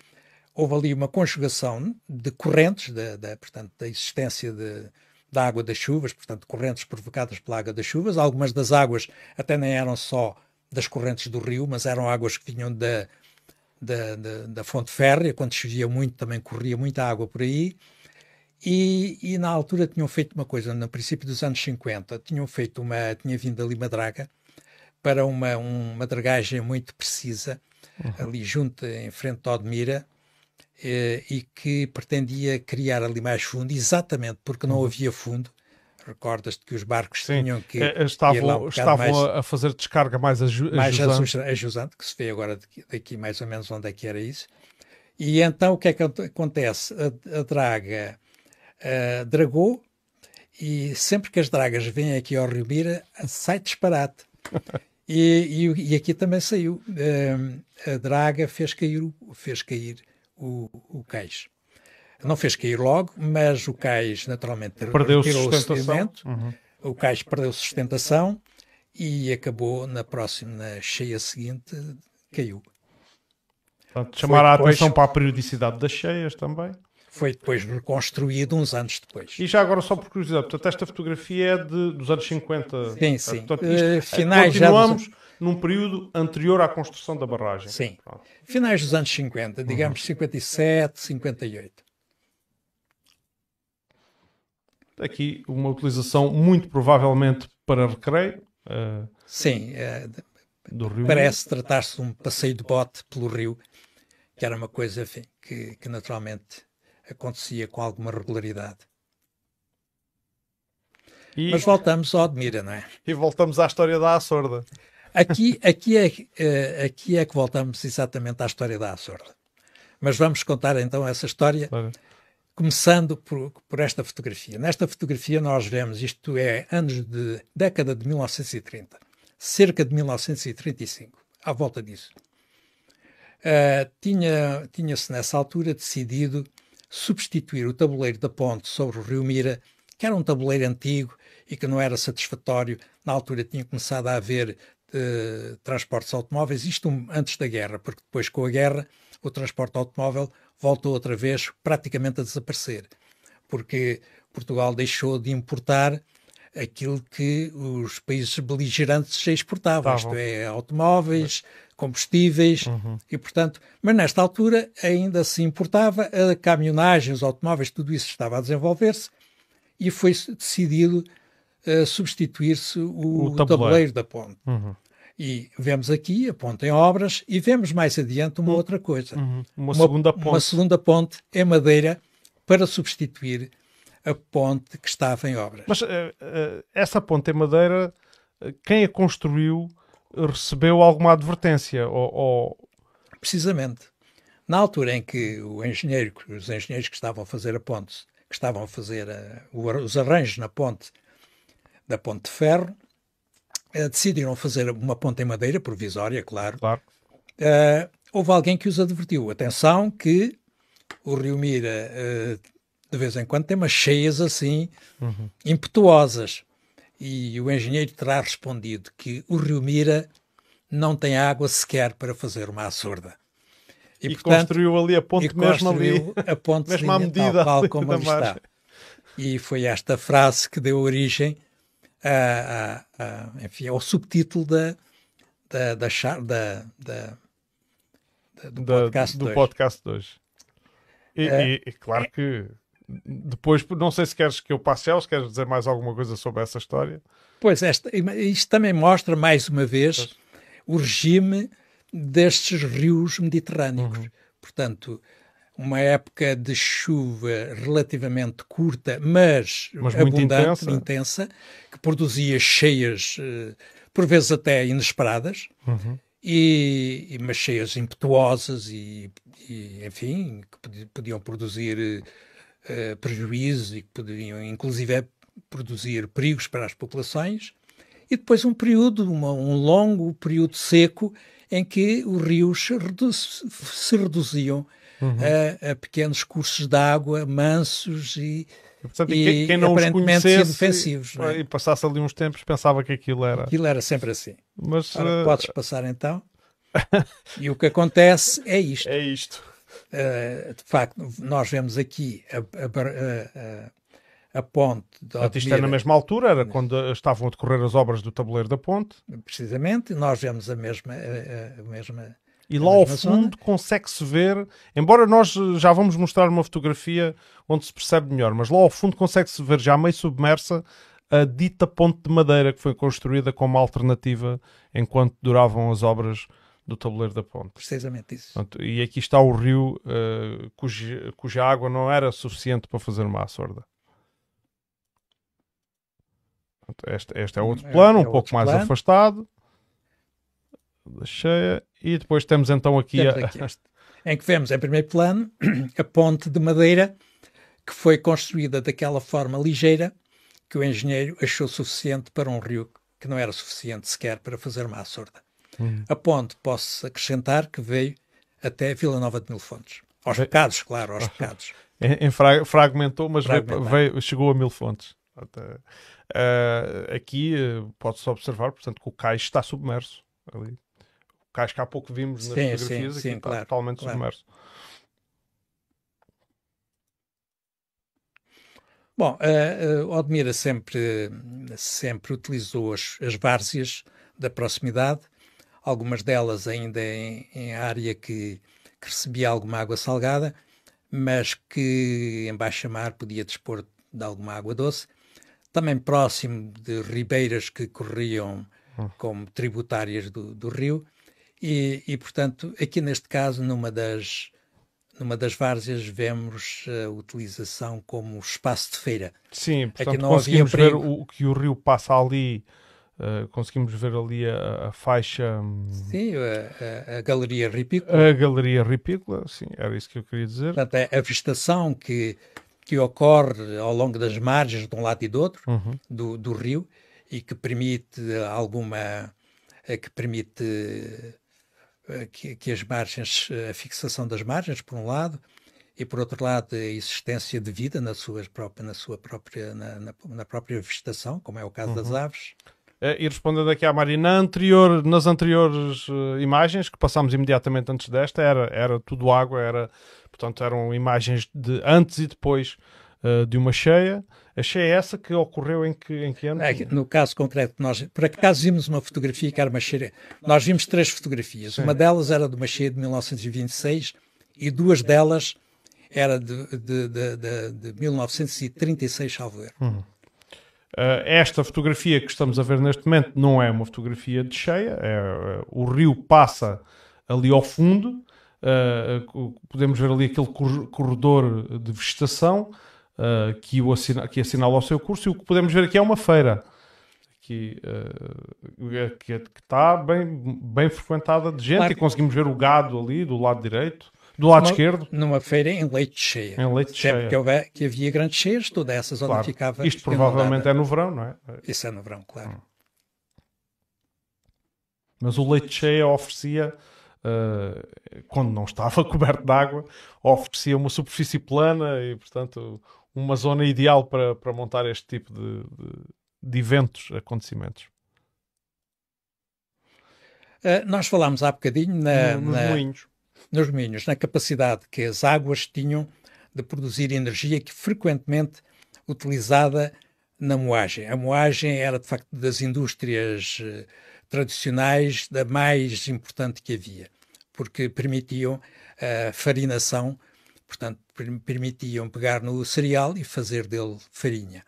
houve ali uma conjugação de correntes, de, de, portanto, da existência de, da água das chuvas, portanto, correntes provocadas pela água das chuvas. Algumas das águas até nem eram só das correntes do rio, mas eram águas que vinham da, da, da, da fonte férrea. Quando chovia muito, também corria muita água por aí. E, e, na altura tinham feito uma coisa, no princípio dos anos 50, tinham feito uma, tinha vindo ali uma draga para uma, uma dragagem muito precisa, uhum. ali junto, em frente ao Odmira, eh, e que pretendia criar ali mais fundo, exatamente porque não uhum. havia fundo. Recordas-te que os barcos Sim, tinham que. Eh, eh, estavam, um estavam mais, a fazer descarga mais a, mais a jusante. que se vê agora daqui, mais ou menos onde é que era isso. E então o que é que acontece? A, a draga uh, dragou e sempre que as dragas vêm aqui ao Rio Mira, sai disparate. (laughs) e, e, e, aqui também saiu. Uh, a draga fez cair, fez cair o, o cais. Não fez cair logo, mas o cais naturalmente perdeu sustentação o uhum. o cais perdeu sustentação e acabou na próxima na cheia seguinte, caiu. Portanto, chamaram a atenção para a periodicidade das cheias também foi depois reconstruído uns anos depois. E já agora, só por curiosidade, portanto, esta fotografia é de, dos anos 50. Sim, sim. Portanto, eh, isto, uh, finais continuamos, já num período anterior à construção da barragem. Sim. Pronto. Finais dos anos 50, digamos uhum. 57, 58. Aqui uma utilização muito provavelmente para recreio. Uh, Sim, uh, parece tratar-se de um passeio de bote pelo rio, que era uma coisa enfim, que, que naturalmente acontecia com alguma regularidade. E... Mas voltamos ao Admira, não é? E voltamos à história da Açorda. Aqui, aqui, é, é, aqui é que voltamos exatamente à história da Açorda. Mas vamos contar então essa história, claro. começando por, por, esta fotografia. Nesta fotografia nós vemos, isto é, anos de década de 1930, cerca de 1935, à volta disso. Uh, tinha, tinha-se nessa altura decidido substituir o tabuleiro da ponte sobre o rio Mira, que era um tabuleiro antigo e que não era satisfatório. Na altura tinha começado a haver eh, transportes automóveis, isto antes da guerra, porque depois com a guerra o transporte automóvel voltou outra vez praticamente a desaparecer, porque Portugal deixou de importar aquilo que os países beligerantes já exportavam, isto é, automóveis, combustíveis, uhum. e portanto, mas nesta altura ainda se importava, a caminhonagem, os automóveis, tudo isso estava a desenvolver-se, e foi decidido uh, substituir-se o, o tabuleiro. tabuleiro. da ponte. Uhum. E vemos aqui a ponte em obras e vemos mais adiante uma hum. outra coisa. Uhum. Uma, uma, segunda ponte. Uma segunda ponte em madeira para substituir a ponte que estava em obras. Mas uh, uh, essa ponte em madeira, eh, quem a construiu recebeu alguma advertência? Ou, ou... Precisamente. Na altura em que engenheiro, os engenheiros que estavam a fazer a ponte, que estavam a fazer a, os arranjos na ponte, da ponte de ferro, eh, decidiram fazer uma ponte em madeira, provisória, claro. claro. Uh, houve alguém que os advertiu. Atenção que o Rio Mira, uh, de vez em quando, tem umas cheias assim, uhum. impetuosas. E o engenheiro terá respondido que o Rio Mira não tem água sequer para fazer uma açorda. E, e portanto, construiu ali a ponte mesmo ali. a (laughs) ponte mesmo à medida tal, qual como ali está. E foi esta frase que deu origem a, a, a, enfim, ao é subtítulo da, da, da, da, da do podcast de hoje. podcast E, é, e, e, claro é, que depois, não sei se queres que eu passe se queres dizer mais alguma coisa sobre essa história? Pois, esta, isto também mostra, mais uma vez, o regime destes rios mediterrâneos. Uhum. Portanto, uma época de chuva relativamente curta, mas, mas abundante, intensa. intensa. que produzia cheias, eh, por vezes até inesperadas, uhum. e, mas cheias impetuosas e, e enfim, que podiam produzir uh, e que podiam, inclusive, produzir perigos para as populações. E depois um período, uma, um longo período seco, em que os rios se reduziam uhum. a, a, pequenos cursos de água mansos e, Portanto, e quem, quem não aparentemente defensivos. E, é? e, passasse ali uns tempos pensava que aquilo era. Aquilo era sempre assim. Mas Ora, uh... podes passar então. (laughs) e o que acontece é isto. É isto. Uh, de facto, nós vemos aqui a, a, a a ponte de Portanto, isto é na mesma altura, era quando estavam a decorrer as obras do tabuleiro da ponte. Precisamente, nós vemos a mesma, a, a mesma e é lá ao fundo consegue-se ver, embora nós eh, já vamos mostrar uma fotografia onde se percebe melhor, mas lá ao fundo consegue-se ver já meio submersa a dita ponte de madeira que foi construída como alternativa enquanto duravam as obras do tabuleiro da ponte. Precisamente isso. Pronto, e aqui está o rio uh, cuja, cuja, água não era suficiente para fazer uma açorda. Este, este é outro é, plano, é, é um pouco mais plano. afastado cheia e depois temos então aqui, temos a... este, (laughs) em que vemos em primeiro plano (clears throat) a ponte de madeira que foi construída daquela forma ligeira que o engenheiro achou suficiente para um rio que não era suficiente sequer para fazer uma açorda. Hum. A ponte, posso acrescentar, que veio até Vila Nova de Mil Fontes. Aos Ve... pecados, claro, aos (laughs) pecados. Em, em fra... fragmentou, mas Veio, chegou a Mil Fontes. Uh, aqui uh, pode-se observar, portanto, que o cais está submerso. Ali que acho que há pouco vimos nas sim, fotografias sim, sim, está claro, totalmente claro. submerso. Bom, a, eh, eh, a Odmira sempre, sempre utilizou as, as várzeas da proximidade, algumas delas ainda em, em área que, que, recebia alguma água salgada, mas que em baixo mar podia dispor de alguma água doce. Também próximo de ribeiras que corriam hum. como tributárias do, do rio e, e, portanto, aqui neste caso, numa das, numa das várzeas, vemos a eh, utilização como espaço de feira. Sim, portanto, não conseguimos havia ver o que o rio passa ali. Uh, conseguimos ver ali a, a faixa. Hum, sim, a, a, a, Galeria Ripícola. A Galeria Ripícola, sim, era isso que eu queria dizer. Portanto, é a vegetação que, que ocorre ao longo das margens de um lado e do outro uhum. do, do rio e que permite alguma. Eh, que permite eh, que, que as margens, eh, a fixação das margens, por um lado, e por outro lado a existência de vida na sua própria, na sua própria, na, na, na própria vegetação, como é o caso uhum. das aves. É, e respondendo aqui à Maria anterior, nas anteriores uh, imagens que passámos imediatamente antes desta, era, era tudo água, era, portanto, eram imagens de antes e depois eh, de uma cheia. A cheia é essa que ocorreu em que, em que ano? É, no caso concreto, nós por acaso vimos uma fotografia que era uma cheia. Nós vimos três fotografias. Sim. Uma delas era de uma cheia de 1926 e duas delas era de, de, de, de 1936, salvo erro. Uhum. Uh, esta fotografia que estamos a ver neste momento não é uma fotografia de cheia, é, uh, o rio passa ali ao fundo, uh, podemos ver ali aquele corredor de vegetação, uh, que, o assina, que assinala o seu curso, e o que podemos ver aqui é uma feira. Eh, é que, uh, é, que, que está bem, bem frequentada de gente claro. e conseguimos ver o gado ali do lado direito do lado numa, esquerdo? Numa feira em leite cheia. Em leite Sempre cheia. Que, houver, que havia grandes cheias, tudo essas onde claro. ficava. Isto provavelmente é no verão, não é? Isso é no verão, claro. Hum. Mas o leite cheia oferecia, uh, quando não estava (laughs) coberto de água, oferecia uma superfície plana e, portanto, uma zona ideal para, para montar este tipo de, de, de eventos, acontecimentos? Uh, nós falámos há bocadinho na, nos, na, moinhos. nos moinhos, na capacidade que as águas tinham de produzir energia que frequentemente utilizada na moagem. A moagem era, de facto, das indústrias eh, tradicionais, da mais importante que havia, porque permitiam a ah, farinação, portanto, permitiam pegar no cereal e fazer dele farinha.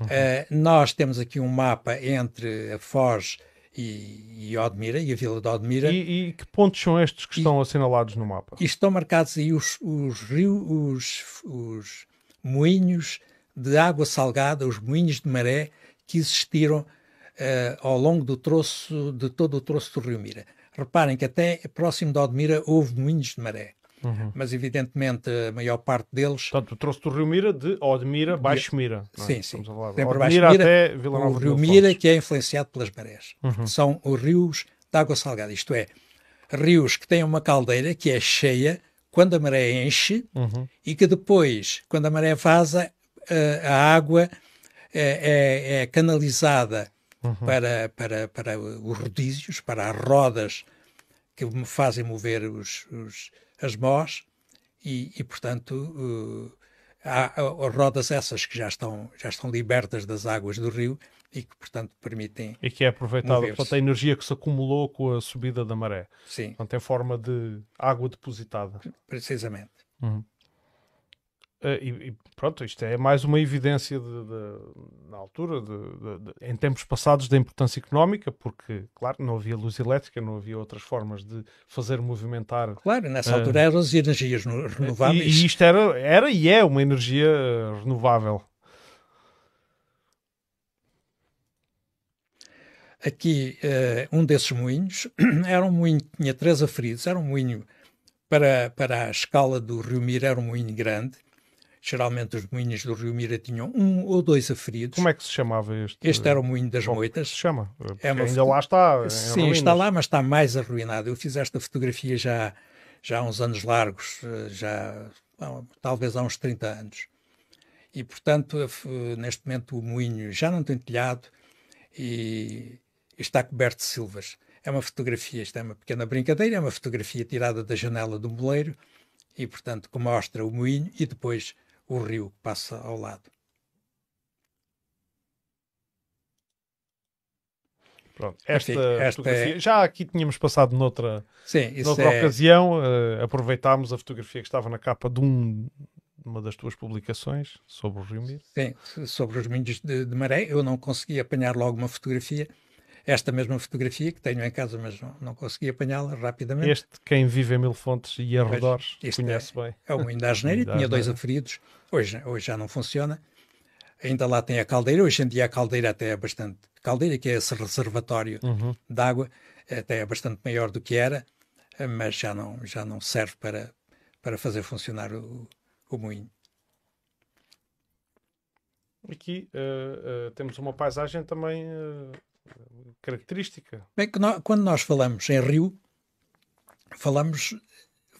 Uhum. Uh, nós temos aqui um mapa entre a Foz e, e Odmira, e a Vila de Odmira. E, e que pontos são estes que e, estão assinalados no mapa? E estão marcados aí os, os rios, os, os moinhos de água salgada, os moinhos de maré que existiram uh, ao longo do troço, de todo o troço do Rio Mira. Reparem que até próximo de Odmira houve moinhos de maré uhum. mas evidentemente a maior parte deles. Portanto, trouxe do Rio Mira de Odmira, Baixo Mira. É? Sim, sim. Sempre Baixo Mira até Vila Nova o Rio Mira que é influenciado pelas marés. Uhum. São os rios de água salgada, isto é, rios que têm uma caldeira que é cheia quando a maré enche uhum. e que depois, quando a maré vaza, a água é, é, é canalizada uhum. para, para, para os rodízios, para as rodas que fazem mover os, os, as mós e, e portanto, uh, há, há rodas essas que já estão, já estão libertas das águas do rio e que, portanto, permitem. E que é aproveitada, portanto, a energia que se acumulou com a subida da maré. Sim. Portanto, é forma de água depositada. Precisamente. Uhum. Eh, e, e, pronto, isto é mais uma evidência de, de na altura, de, de, em tempos passados, da importância económica, porque, claro, não havia luz elétrica, não havia outras formas de fazer movimentar. Claro, nessa uh, altura eram as energias renováveis. E, e isto era, era e é uma energia eh, renovável. Aqui, uh, um desses moinhos (clears throat) era um moinho que tinha três aferidos, era um moinho para, para a escala do Rio Mir, era um moinho grande Geralmente os moinhos do Rio Mira tinham um ou dois aferidos. Como é que se chamava este? Este era o Moinho das Como Moitas. É se chama? é uma... Ainda lá está. Sim, está lá, mas está mais arruinado. Eu fiz esta fotografia já, já há uns anos largos, eh, já bom, talvez há uns 30 anos. E, portanto, neste momento o moinho já não tem telhado e está coberto de silvas. É uma fotografia, isto é uma pequena brincadeira, é uma fotografia tirada da janela do moleiro e, portanto, que mostra o moinho e depois o rio que passa ao lado. Pronto, esta, esta fotografia, é... já aqui tínhamos passado noutra, sim, noutra é... ocasião, uh, aproveitámos a fotografia que estava na capa de um, uma das tuas publicações sobre o Rio Mir. Sim, sobre os Minhos de, de Maré. Eu não consegui apanhar logo uma fotografia, esta mesma fotografia que tenho em casa, mas não, não consegui apanhá-la rapidamente. Este, quem vive em Mil Fontes e arredores, é conhece é, bem. É o Moinho da Asneira, tinha dois aferidos, hoje, hoje já não funciona. Ainda lá tem a caldeira, hoje em dia a caldeira até é bastante. Caldeira, que é esse reservatório uhum. de água, até é bastante maior do que era, mas já não, já não serve para, para fazer funcionar o, o moinho. Aqui uh, uh, temos uma paisagem também uh característica. Bem, é quando nós falamos em rio, falamos,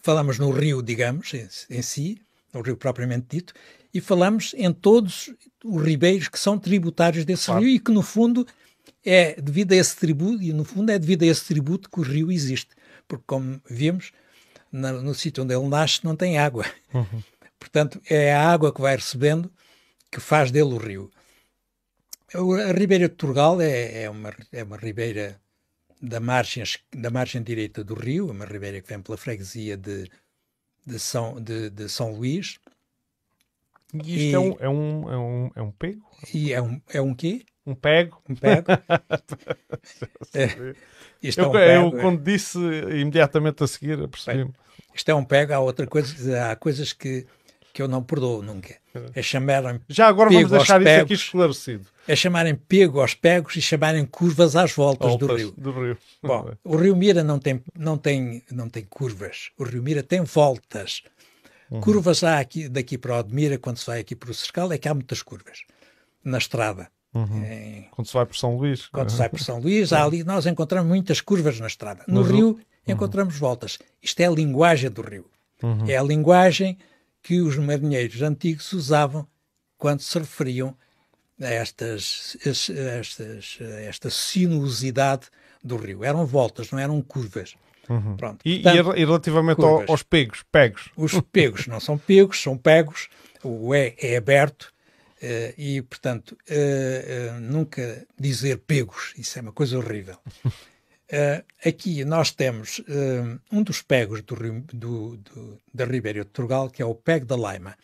falamos no rio, digamos, em, em si, no rio propriamente dito, e falamos em todos os ribeiros que são tributários desse claro. rio e que, no fundo, é devido a esse tributo, e no fundo é devido a esse tributo que o rio existe. Porque, como vimos, na, no sítio onde ele nasce não tem água. Uhum. Portanto, é a água que vai recebendo que faz dele o rio. É a Ribeira de Turgal é, é, uma, é uma ribeira da margem, da margem direita do rio, é uma ribeira que vem pela freguesia de, de, São, de, de São Luís. E isto e, é, um, é, um, é, um, é um pego? E é um, é um quê? Um pego. Um pego. (laughs) é, isto é eu, é um pego. eu, quando disse imediatamente a seguir, percebi-me. Isto é um pego, há outra coisa, há coisas que, que eu não perdoo nunca. É chamar Já agora vamos deixar isso aqui esclarecido é chamarem pego aos pegos e chamarem curvas às voltas Altas do rio. Do rio. Bom, o Rio Mira não tem, não, tem, não tem curvas, o Rio Mira tem voltas. Uhum. Curvas há aqui, daqui para o Admira, quando se vai aqui para o Cercal, é que há muitas curvas na estrada. Uhum. Em... É, quando se vai para São Luís. Quando se vai para São Luís, há uhum. ali, nós encontramos muitas curvas na estrada. No, no rio, uhum. encontramos voltas. Isto é a linguagem do rio. Uhum. É a linguagem que os marinheiros antigos usavam quando se referiam estas, estas, esta sinuosidade do rio. Eram voltas, não eram curvas. Uhum. Pronto, e, portanto, e, relativamente curvas, aos pegos, pegos? Os pegos não são pegos, são pegos. O E é, é aberto uh, e, portanto, uh, uh, nunca dizer pegos. Isso é uma coisa horrível. (laughs) aqui nós temos um dos pegos do, do, do, da Ribeira de Portugal, que é o Pego da Laima.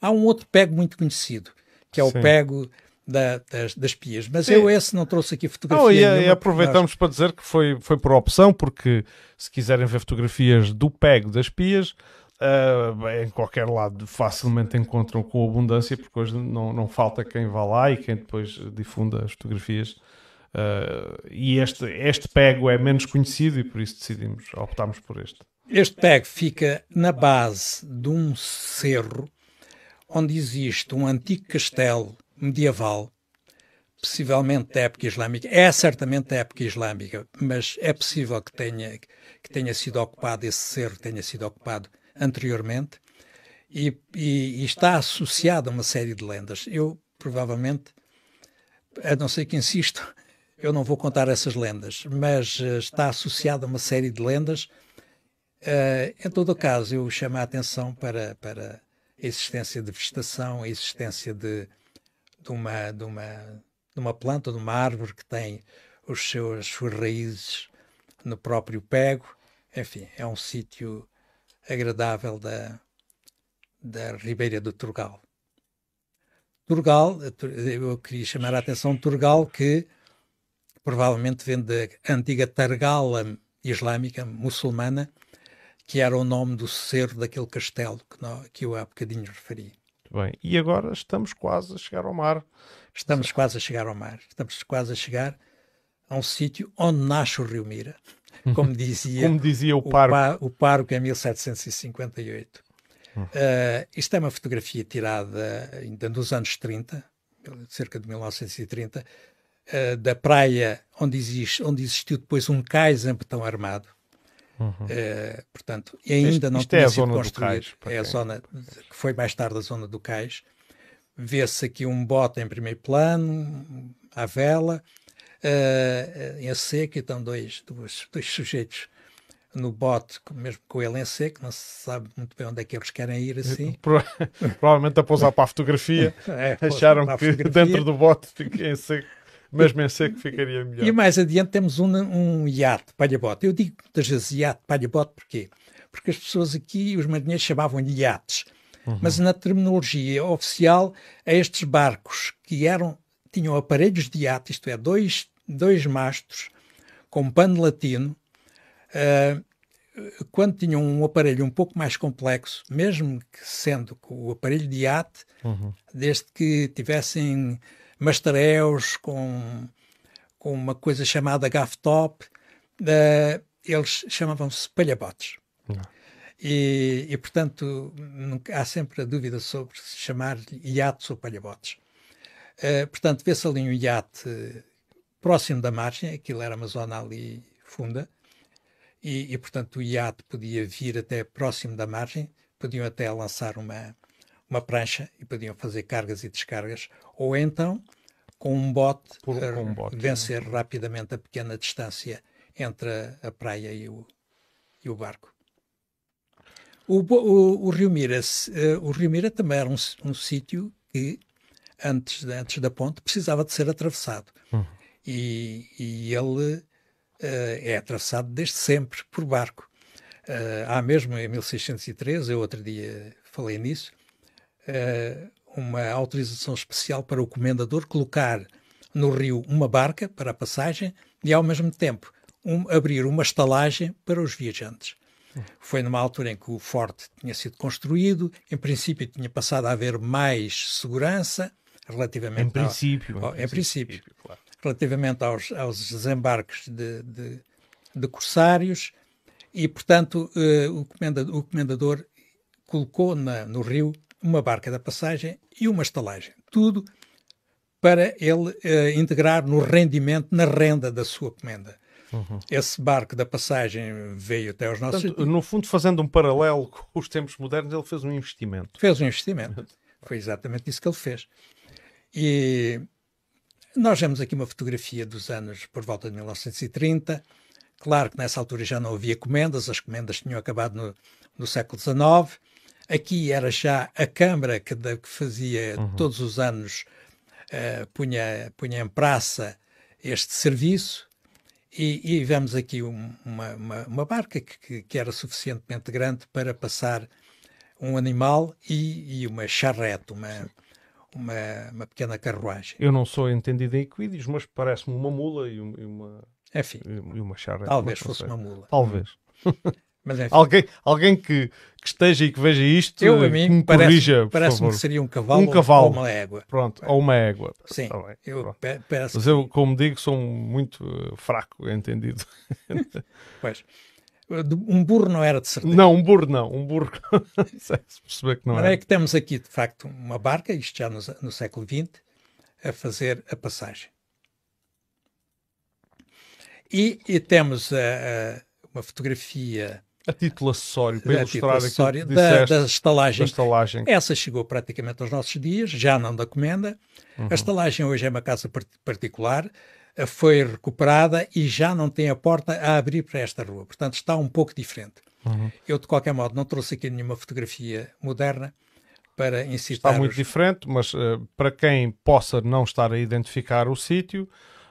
Há um outro pego muito conhecido, que é o pego da, das, das pias. Mas Sim. eu esse não trouxe aqui fotografia. Não, e, nenhuma, e aproveitamos para dizer que foi, foi por opção, porque se quiserem ver fotografias do pego das pias, uh, em qualquer lado facilmente encontram com abundância, porque hoje não, não falta quem vá lá e quem depois difunda as fotografias. Uh, e este, este pego é menos conhecido e por isso decidimos, optámos por este. Este pego fica na base de um cerro onde existe um antigo castelo medieval, possivelmente da época islâmica, é certamente da época islâmica, mas é possível que tenha, que tenha sido ocupado, esse cerro tenha sido ocupado anteriormente, e, e, e está associado a uma série de lendas. Eu, provavelmente, a não ser que insisto, (laughs) eu não vou contar essas lendas, mas eh, está associado a uma série de lendas. Uh, em todo o caso, eu chamo a atenção para, para a existência de vegetação, a existência de de uma, de uma, de uma planta, de uma árvore que tem os seus, as suas raízes no próprio pego. Enfim, é um sítio agradável da, da Ribeira do Turgal. Turgal, eh, eh, eu queria chamar a atenção de Turgal, que provavelmente vem da antiga Targala islâmica, muçulmana, que era o nome do cerro daquele castelo que, nós, que eu há bocadinho referi bem. E agora estamos quase a chegar ao mar. Estamos quase a chegar ao mar. Estamos quase a chegar a um sítio onde nasce o Rio Mira. (laughs) Como dizia, como dizia o, o Parco. o em 1758. Uh, eh, isto é uma fotografia tirada ainda nos anos 30, cerca de 1930, uh, eh, da praia onde, existe, onde existiu depois um cais em betão armado Uhum. Uh, portanto, ainda isto, não é tinha é sido construído. Cais, é a zona que foi mais tarde a zona do cais. Vê-se aqui um bote em primeiro plano, à vela, uh, em seco, então dois, dois, dois sujeitos no bote, mesmo com ele em seco, não se sabe muito bem onde é que eles querem ir assim. (laughs) Provavelmente a pousar para a fotografia, (laughs) é, acharam que fotografia. dentro do bote em seco mas pensei é que ficaria melhor. E mais adiante temos um, um iate palha bote Eu digo muitas vezes iate palha bote porquê? Porque as pessoas aqui, os marinheiros, chamavam-lhe iates. Uhum. Mas na terminologia oficial, a estes barcos que eram, tinham aparelhos de iate, isto é, dois, dois mastros com pano latino, uh, quando tinham um aparelho um pouco mais complexo, mesmo que sendo o aparelho de iate, uhum. desde que tivessem mastaréus, com, com uma coisa chamada gaftop. Uh, eles chamavam-se palhabotes. Ah. E, e, portanto, nunca, há sempre a dúvida sobre se chamar iates ou palhabotes. Uh, portanto, vê-se ali um iate próximo da margem, aquilo era uma zona ali funda, e, e, portanto o iate podia vir até próximo da margem, podiam até lançar uma, uma prancha e podiam fazer cargas e descargas, ou então com um bote, Por, com um bote né? vencer né? rapidamente a pequena distância entre a, a praia e o, e o barco. O, o, o, Rio Mira, eh, o Rio Mira também era um, um sítio que, antes, antes da ponte, precisava de ser atravessado. Hum. E, e, ele uh, é atravessado desde sempre por barco. Uh, há mesmo em 1613, eu outro dia falei nisso, eh, uma autorização especial para o comendador colocar no rio uma barca para a passagem e, ao mesmo tempo, um, abrir uma estalagem para os viajantes. Foi numa altura em que o forte tinha sido construído, em princípio tinha passado a haver mais segurança relativamente em princípio, ao, em princípio, princípio claro. relativamente aos, aos desembarques de, de, de, corsários e, portanto, eh, o, comendador, o comendador colocou na, no rio uma barca da passagem e uma estalagem. Tudo para ele eh, integrar no rendimento, na renda da sua comenda. Uhum. Esse barco da passagem veio até aos nossos. Portanto, no fundo, fazendo um paralelo (laughs) com os tempos modernos, ele fez um investimento. Fez um investimento. Foi exatamente isso que ele fez. E nós vemos aqui uma fotografia dos anos por volta de 1930. Claro que nessa altura já não havia comendas, as comendas tinham acabado no, no século XIX. Aqui era já a Câmara que, que fazia uhum. todos os anos, uh, punha, punha em praça este serviço. E, e vemos aqui uma, uma, uma, barca que, que, era suficientemente grande para passar um animal e, e uma charrete, uma, uma, uma, pequena carruagem. Eu não sou entendido em equídeos, mas parece-me uma mula e uma, Enfim, e uma charrete. Talvez fosse uma mula. Talvez. Hum. (laughs) É assim. Alguém, alguém que, que, esteja e que veja isto, eu, a mim, me parece, corrija. Parece-me que seria um cavalo, um cavalo, ou uma égua. Pronto, ou uma égua. Sim, tá bem, eu Mas eu, como digo, sou muito eh, fraco, entendido. (laughs) pois. Um burro não era de certeza. Não, um burro não. Um burro. (laughs) se que não Mas era. é que temos aqui, de facto, uma barca, isto já no, no século XX, a fazer a passagem. E, e temos a, eh, a, eh, uma fotografia a título acessório, para a ilustrar acessório da, disseste, da, estalagem. da, estalagem. Essa chegou praticamente aos nossos dias, já não da comenda. Uhum. A estalagem hoje é uma casa particular, eh, foi recuperada e já não tem a porta a abrir para esta rua. Portanto, está um pouco diferente. Uhum. Eu, de qualquer modo, não trouxe aqui nenhuma fotografia moderna para insistir Está muito diferente, mas uh, para quem possa não estar a identificar o sítio,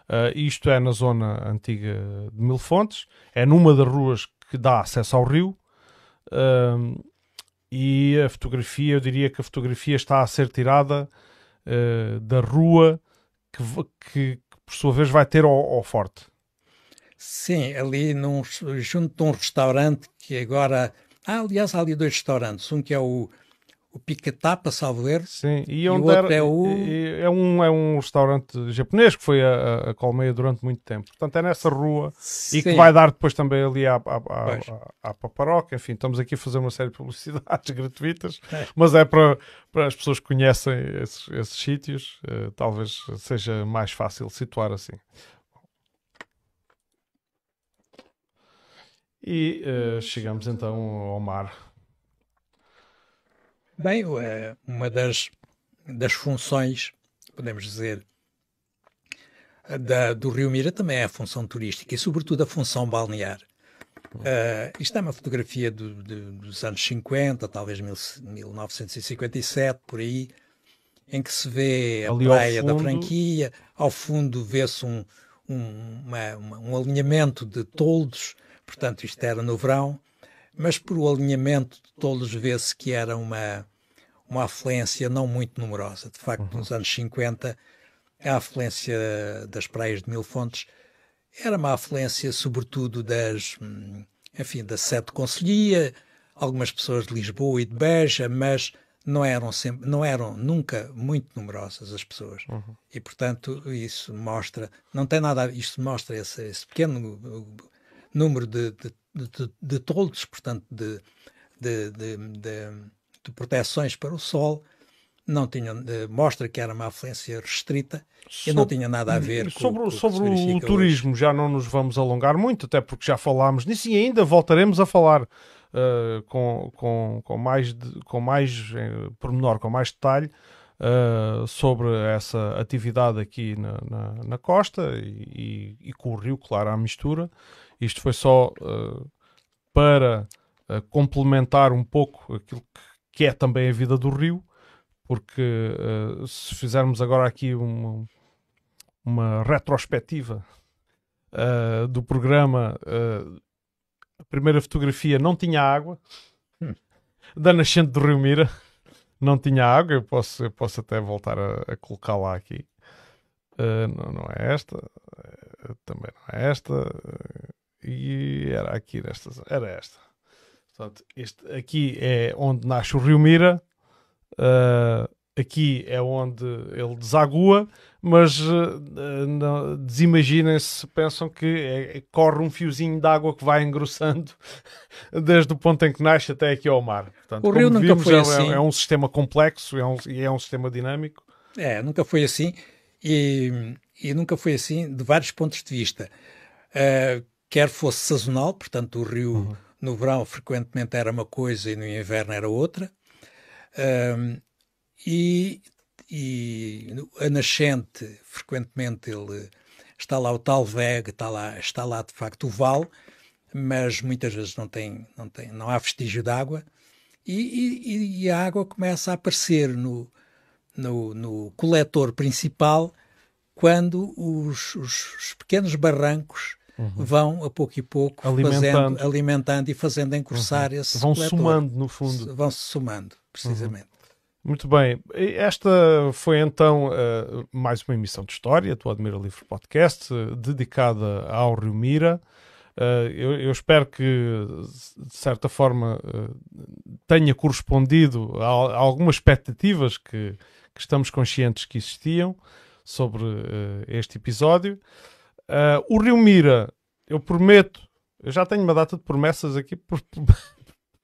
uh, isto é na zona antiga de Mil Fontes, é numa das ruas que dá acesso ao rio. Um, e a fotografia, eu diria que a fotografia está a ser tirada uh, da rua que, que, que, por sua vez vai ter ao, ao forte. Sim, ali num, junto de um restaurante que agora. Há, ah, aliás, há ali dois restaurantes. Um que é o o Piquetapa, salvo erro. Sim, e, e onde era, é, o... é, um, é um restaurante japonês que foi a, a Colmeia durante muito tempo. Portanto, é nessa rua Sim. e que vai dar depois também ali à, à, à, paparoca. Enfim, estamos aqui a fazer uma série de publicidades (laughs) gratuitas, é. mas é para, para as pessoas que conhecem esses, esses sítios, uh, talvez seja mais fácil situar assim. E uh, chegamos então ao mar. Bem, eh, uma das, das funções, podemos dizer, da, do Rio Mira também é a função turística e, sobretudo, a função balnear. Uh, isto é uma fotografia do, do, dos anos 50, talvez mil, 1957, por aí, em que se vê a Ali praia fundo... da Franquia, ao fundo vê-se um, um, um, alinhamento de toldos, portanto, isto era no verão, mas por o alinhamento de todos vê-se que era uma, uma afluência não muito numerosa. De facto, uhum. nos anos 50, a afluência das praias de Mil Fontes era uma afluência, sobretudo, das, hum, enfim, da sete de algumas pessoas de Lisboa e de Beja, mas não eram sempre, não eram nunca muito numerosas as pessoas uhum. e portanto isso mostra, não tem nada, a, isto mostra esse, esse pequeno uh, número de, de de, toldos, portanto, de, de, de, de, proteções para o sol, não tinha, mostra que era uma afluência restrita e não tinha nada a ver com Sobre, com sobre o, o turismo, hoje. já não nos vamos alongar muito, até porque já falámos nisso e ainda voltaremos a falar uh, com, com, com mais, de, com mais uh, pormenor, com mais detalhe. Uh, sobre essa atividade aqui na, na, na costa e, e, e, com o Rio Claro à mistura isto foi só uh, para uh, complementar um pouco aquilo que, é também a vida do rio, porque uh, se fizermos agora aqui uma, uma retrospectiva do programa, a primeira fotografia não tinha água hum. da nascente do Rio Mira. Não tinha água, eu posso, eu posso até voltar a, a colocar lá aqui. Uh, não, não, é esta, também não é esta. Uh, e era aqui nesta. Era esta. Portanto, este, aqui é onde nasce o Rio Mira. Uh, aqui é onde ele desagua, mas uh, desimaginem-se se pensam que é, é, corre um fiozinho de água que vai engrossando (laughs) desde o ponto em que nasce até aqui ao mar. Portanto, o rio nunca vimos, foi é, é assim. É um sistema complexo é um, e é um sistema dinâmico. É, nunca foi assim e, e, nunca foi assim de vários pontos de vista. Uh, quer fosse sazonal, portanto o rio uhum. no verão frequentemente era uma coisa e no inverno era outra, um, e, e, a nascente, frequentemente ele está lá o tal está lá, está lá de facto o vale, mas muitas vezes não tem, não tem, não há vestígio de água e, e, e a água começa a aparecer no, no, no coletor principal quando os, os, os pequenos barrancos uhum. vão a pouco e pouco alimentando, fazendo, alimentando e fazendo encursar uhum. esse Vão coletor. somando, no fundo. Vão se somando, precisamente. Uhum. Muito bem, esta foi então uh, mais uma emissão de história do Admira Livre Podcast, uh, dedicada ao Rio Mira. Uh, eu, eu, espero que, de certa forma, eh, tenha correspondido a, a algumas expectativas que, que, estamos conscientes que existiam sobre este episódio. Uh, o Rio Mira, eu prometo, eu já tenho uma data de promessas aqui por,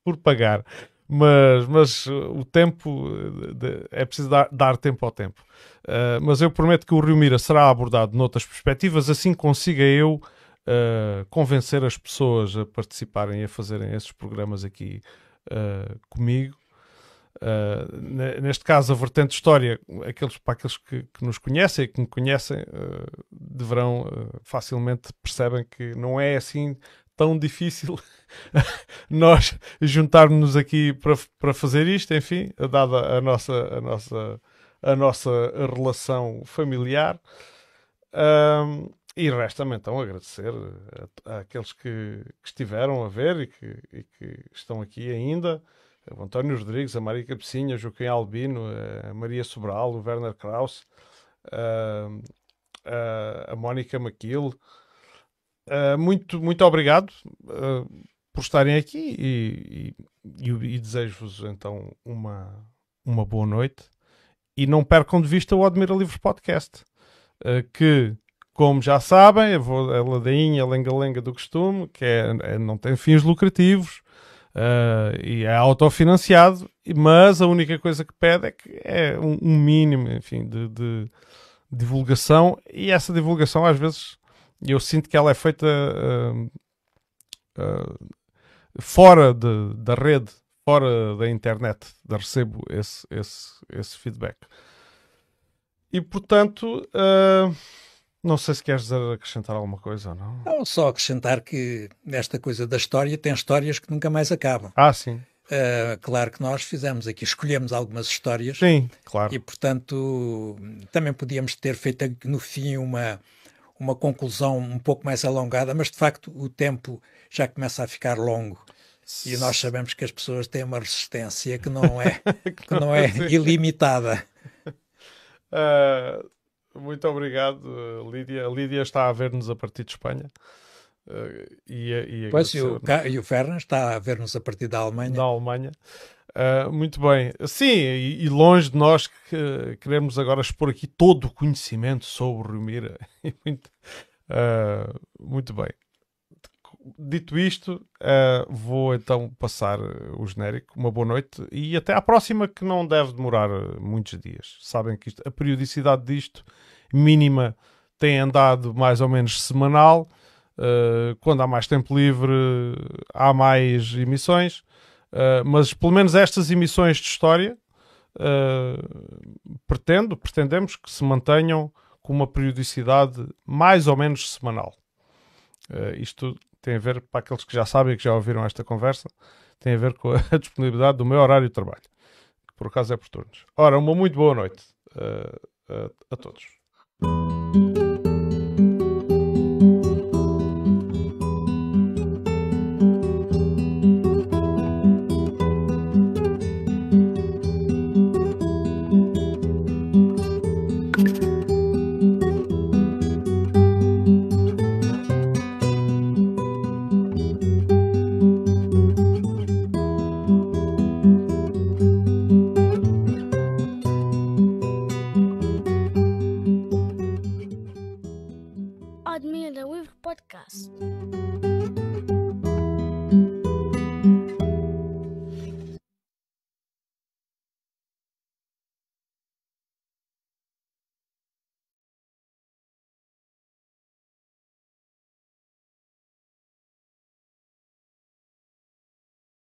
por (laughs) pagar, mas, mas ah, o tempo ah, de, é preciso dar, dar, tempo ao tempo. Uh, mas eu prometo que o Rio Mira será abordado noutras perspectivas, assim consiga eu uh, convencer as pessoas a participarem e a fazerem esses programas aqui comigo. Ah, neste caso, a vertente história, aqueles, para aqueles que, que nos conhecem e que me conhecem, uh, deverão uh, facilmente percebem que não é assim tão difícil (laughs) nós juntarmos-nos aqui para, para fazer isto, enfim, dada a nossa, a nossa, a nossa relação familiar. Um, e resta-me então agradecer àqueles que, que, estiveram a ver e que, e que estão aqui ainda o António Rodrigues, a Maria Capecinha, Joaquim Albino, eh, a Maria Sobral, o Werner Krauss, a, eh, a, eh, a Mónica Maquil. muito, muito obrigado por estarem aqui e, e, e desejo-vos então uma, uma boa noite e não percam de vista o Admira Livros Podcast, que, como já sabem, a ladainha, a lenga-lenga do costume, que é, é, não tem fins lucrativos, Uh, e é autofinanciado, mas a única coisa que pede é que é um, um mínimo, enfim, de, de, divulgação, e essa divulgação às vezes eu sinto que ela é feita uh, uh, fora de, da rede, fora da internet, da recebo esse, esse, esse feedback. E portanto não sei se queres acrescentar alguma coisa ou não. Não, só acrescentar que esta coisa da história tem histórias que nunca mais acabam. Ah, sim. Uh, claro que nós fizemos aqui, escolhemos algumas histórias. Sim, claro. E, portanto, também podíamos ter feito no fim uma, uma conclusão um pouco mais alongada, mas de facto o tempo já começa a ficar longo. E nós sabemos que as pessoas têm uma resistência que não é, (laughs) que não é, é assim. ilimitada. Uh, (laughs) Muito obrigado, eh, Lídia. A Lídia está a ver-nos a partir de Espanha. Uh, e, e pois, e o, e o está a ver-nos a partir da Alemanha. Da Alemanha. Uh, muito bem. Sim, e, e longe de nós que queremos agora expor aqui todo o conhecimento sobre o Rumira. (laughs) muito, muito bem dito isto, uh, vou então passar eh, o genérico. Uma boa noite e até à próxima, que não deve demorar eh, muitos dias. Sabem que isto, a periodicidade disto, mínima, tem andado mais ou menos semanal. Uh, quando há mais tempo livre, há mais emissões. Uh, mas pelo menos estas emissões de história, pretendo, pretendemos que se mantenham com uma periodicidade mais ou menos semanal. Uh, isto tem a ver, para aqueles que já sabem, que já ouviram esta conversa, tem a ver com (laughs) a disponibilidade do meu horário de trabalho, que por acaso é por turnos. Ora, uma muito boa noite uh, a todos.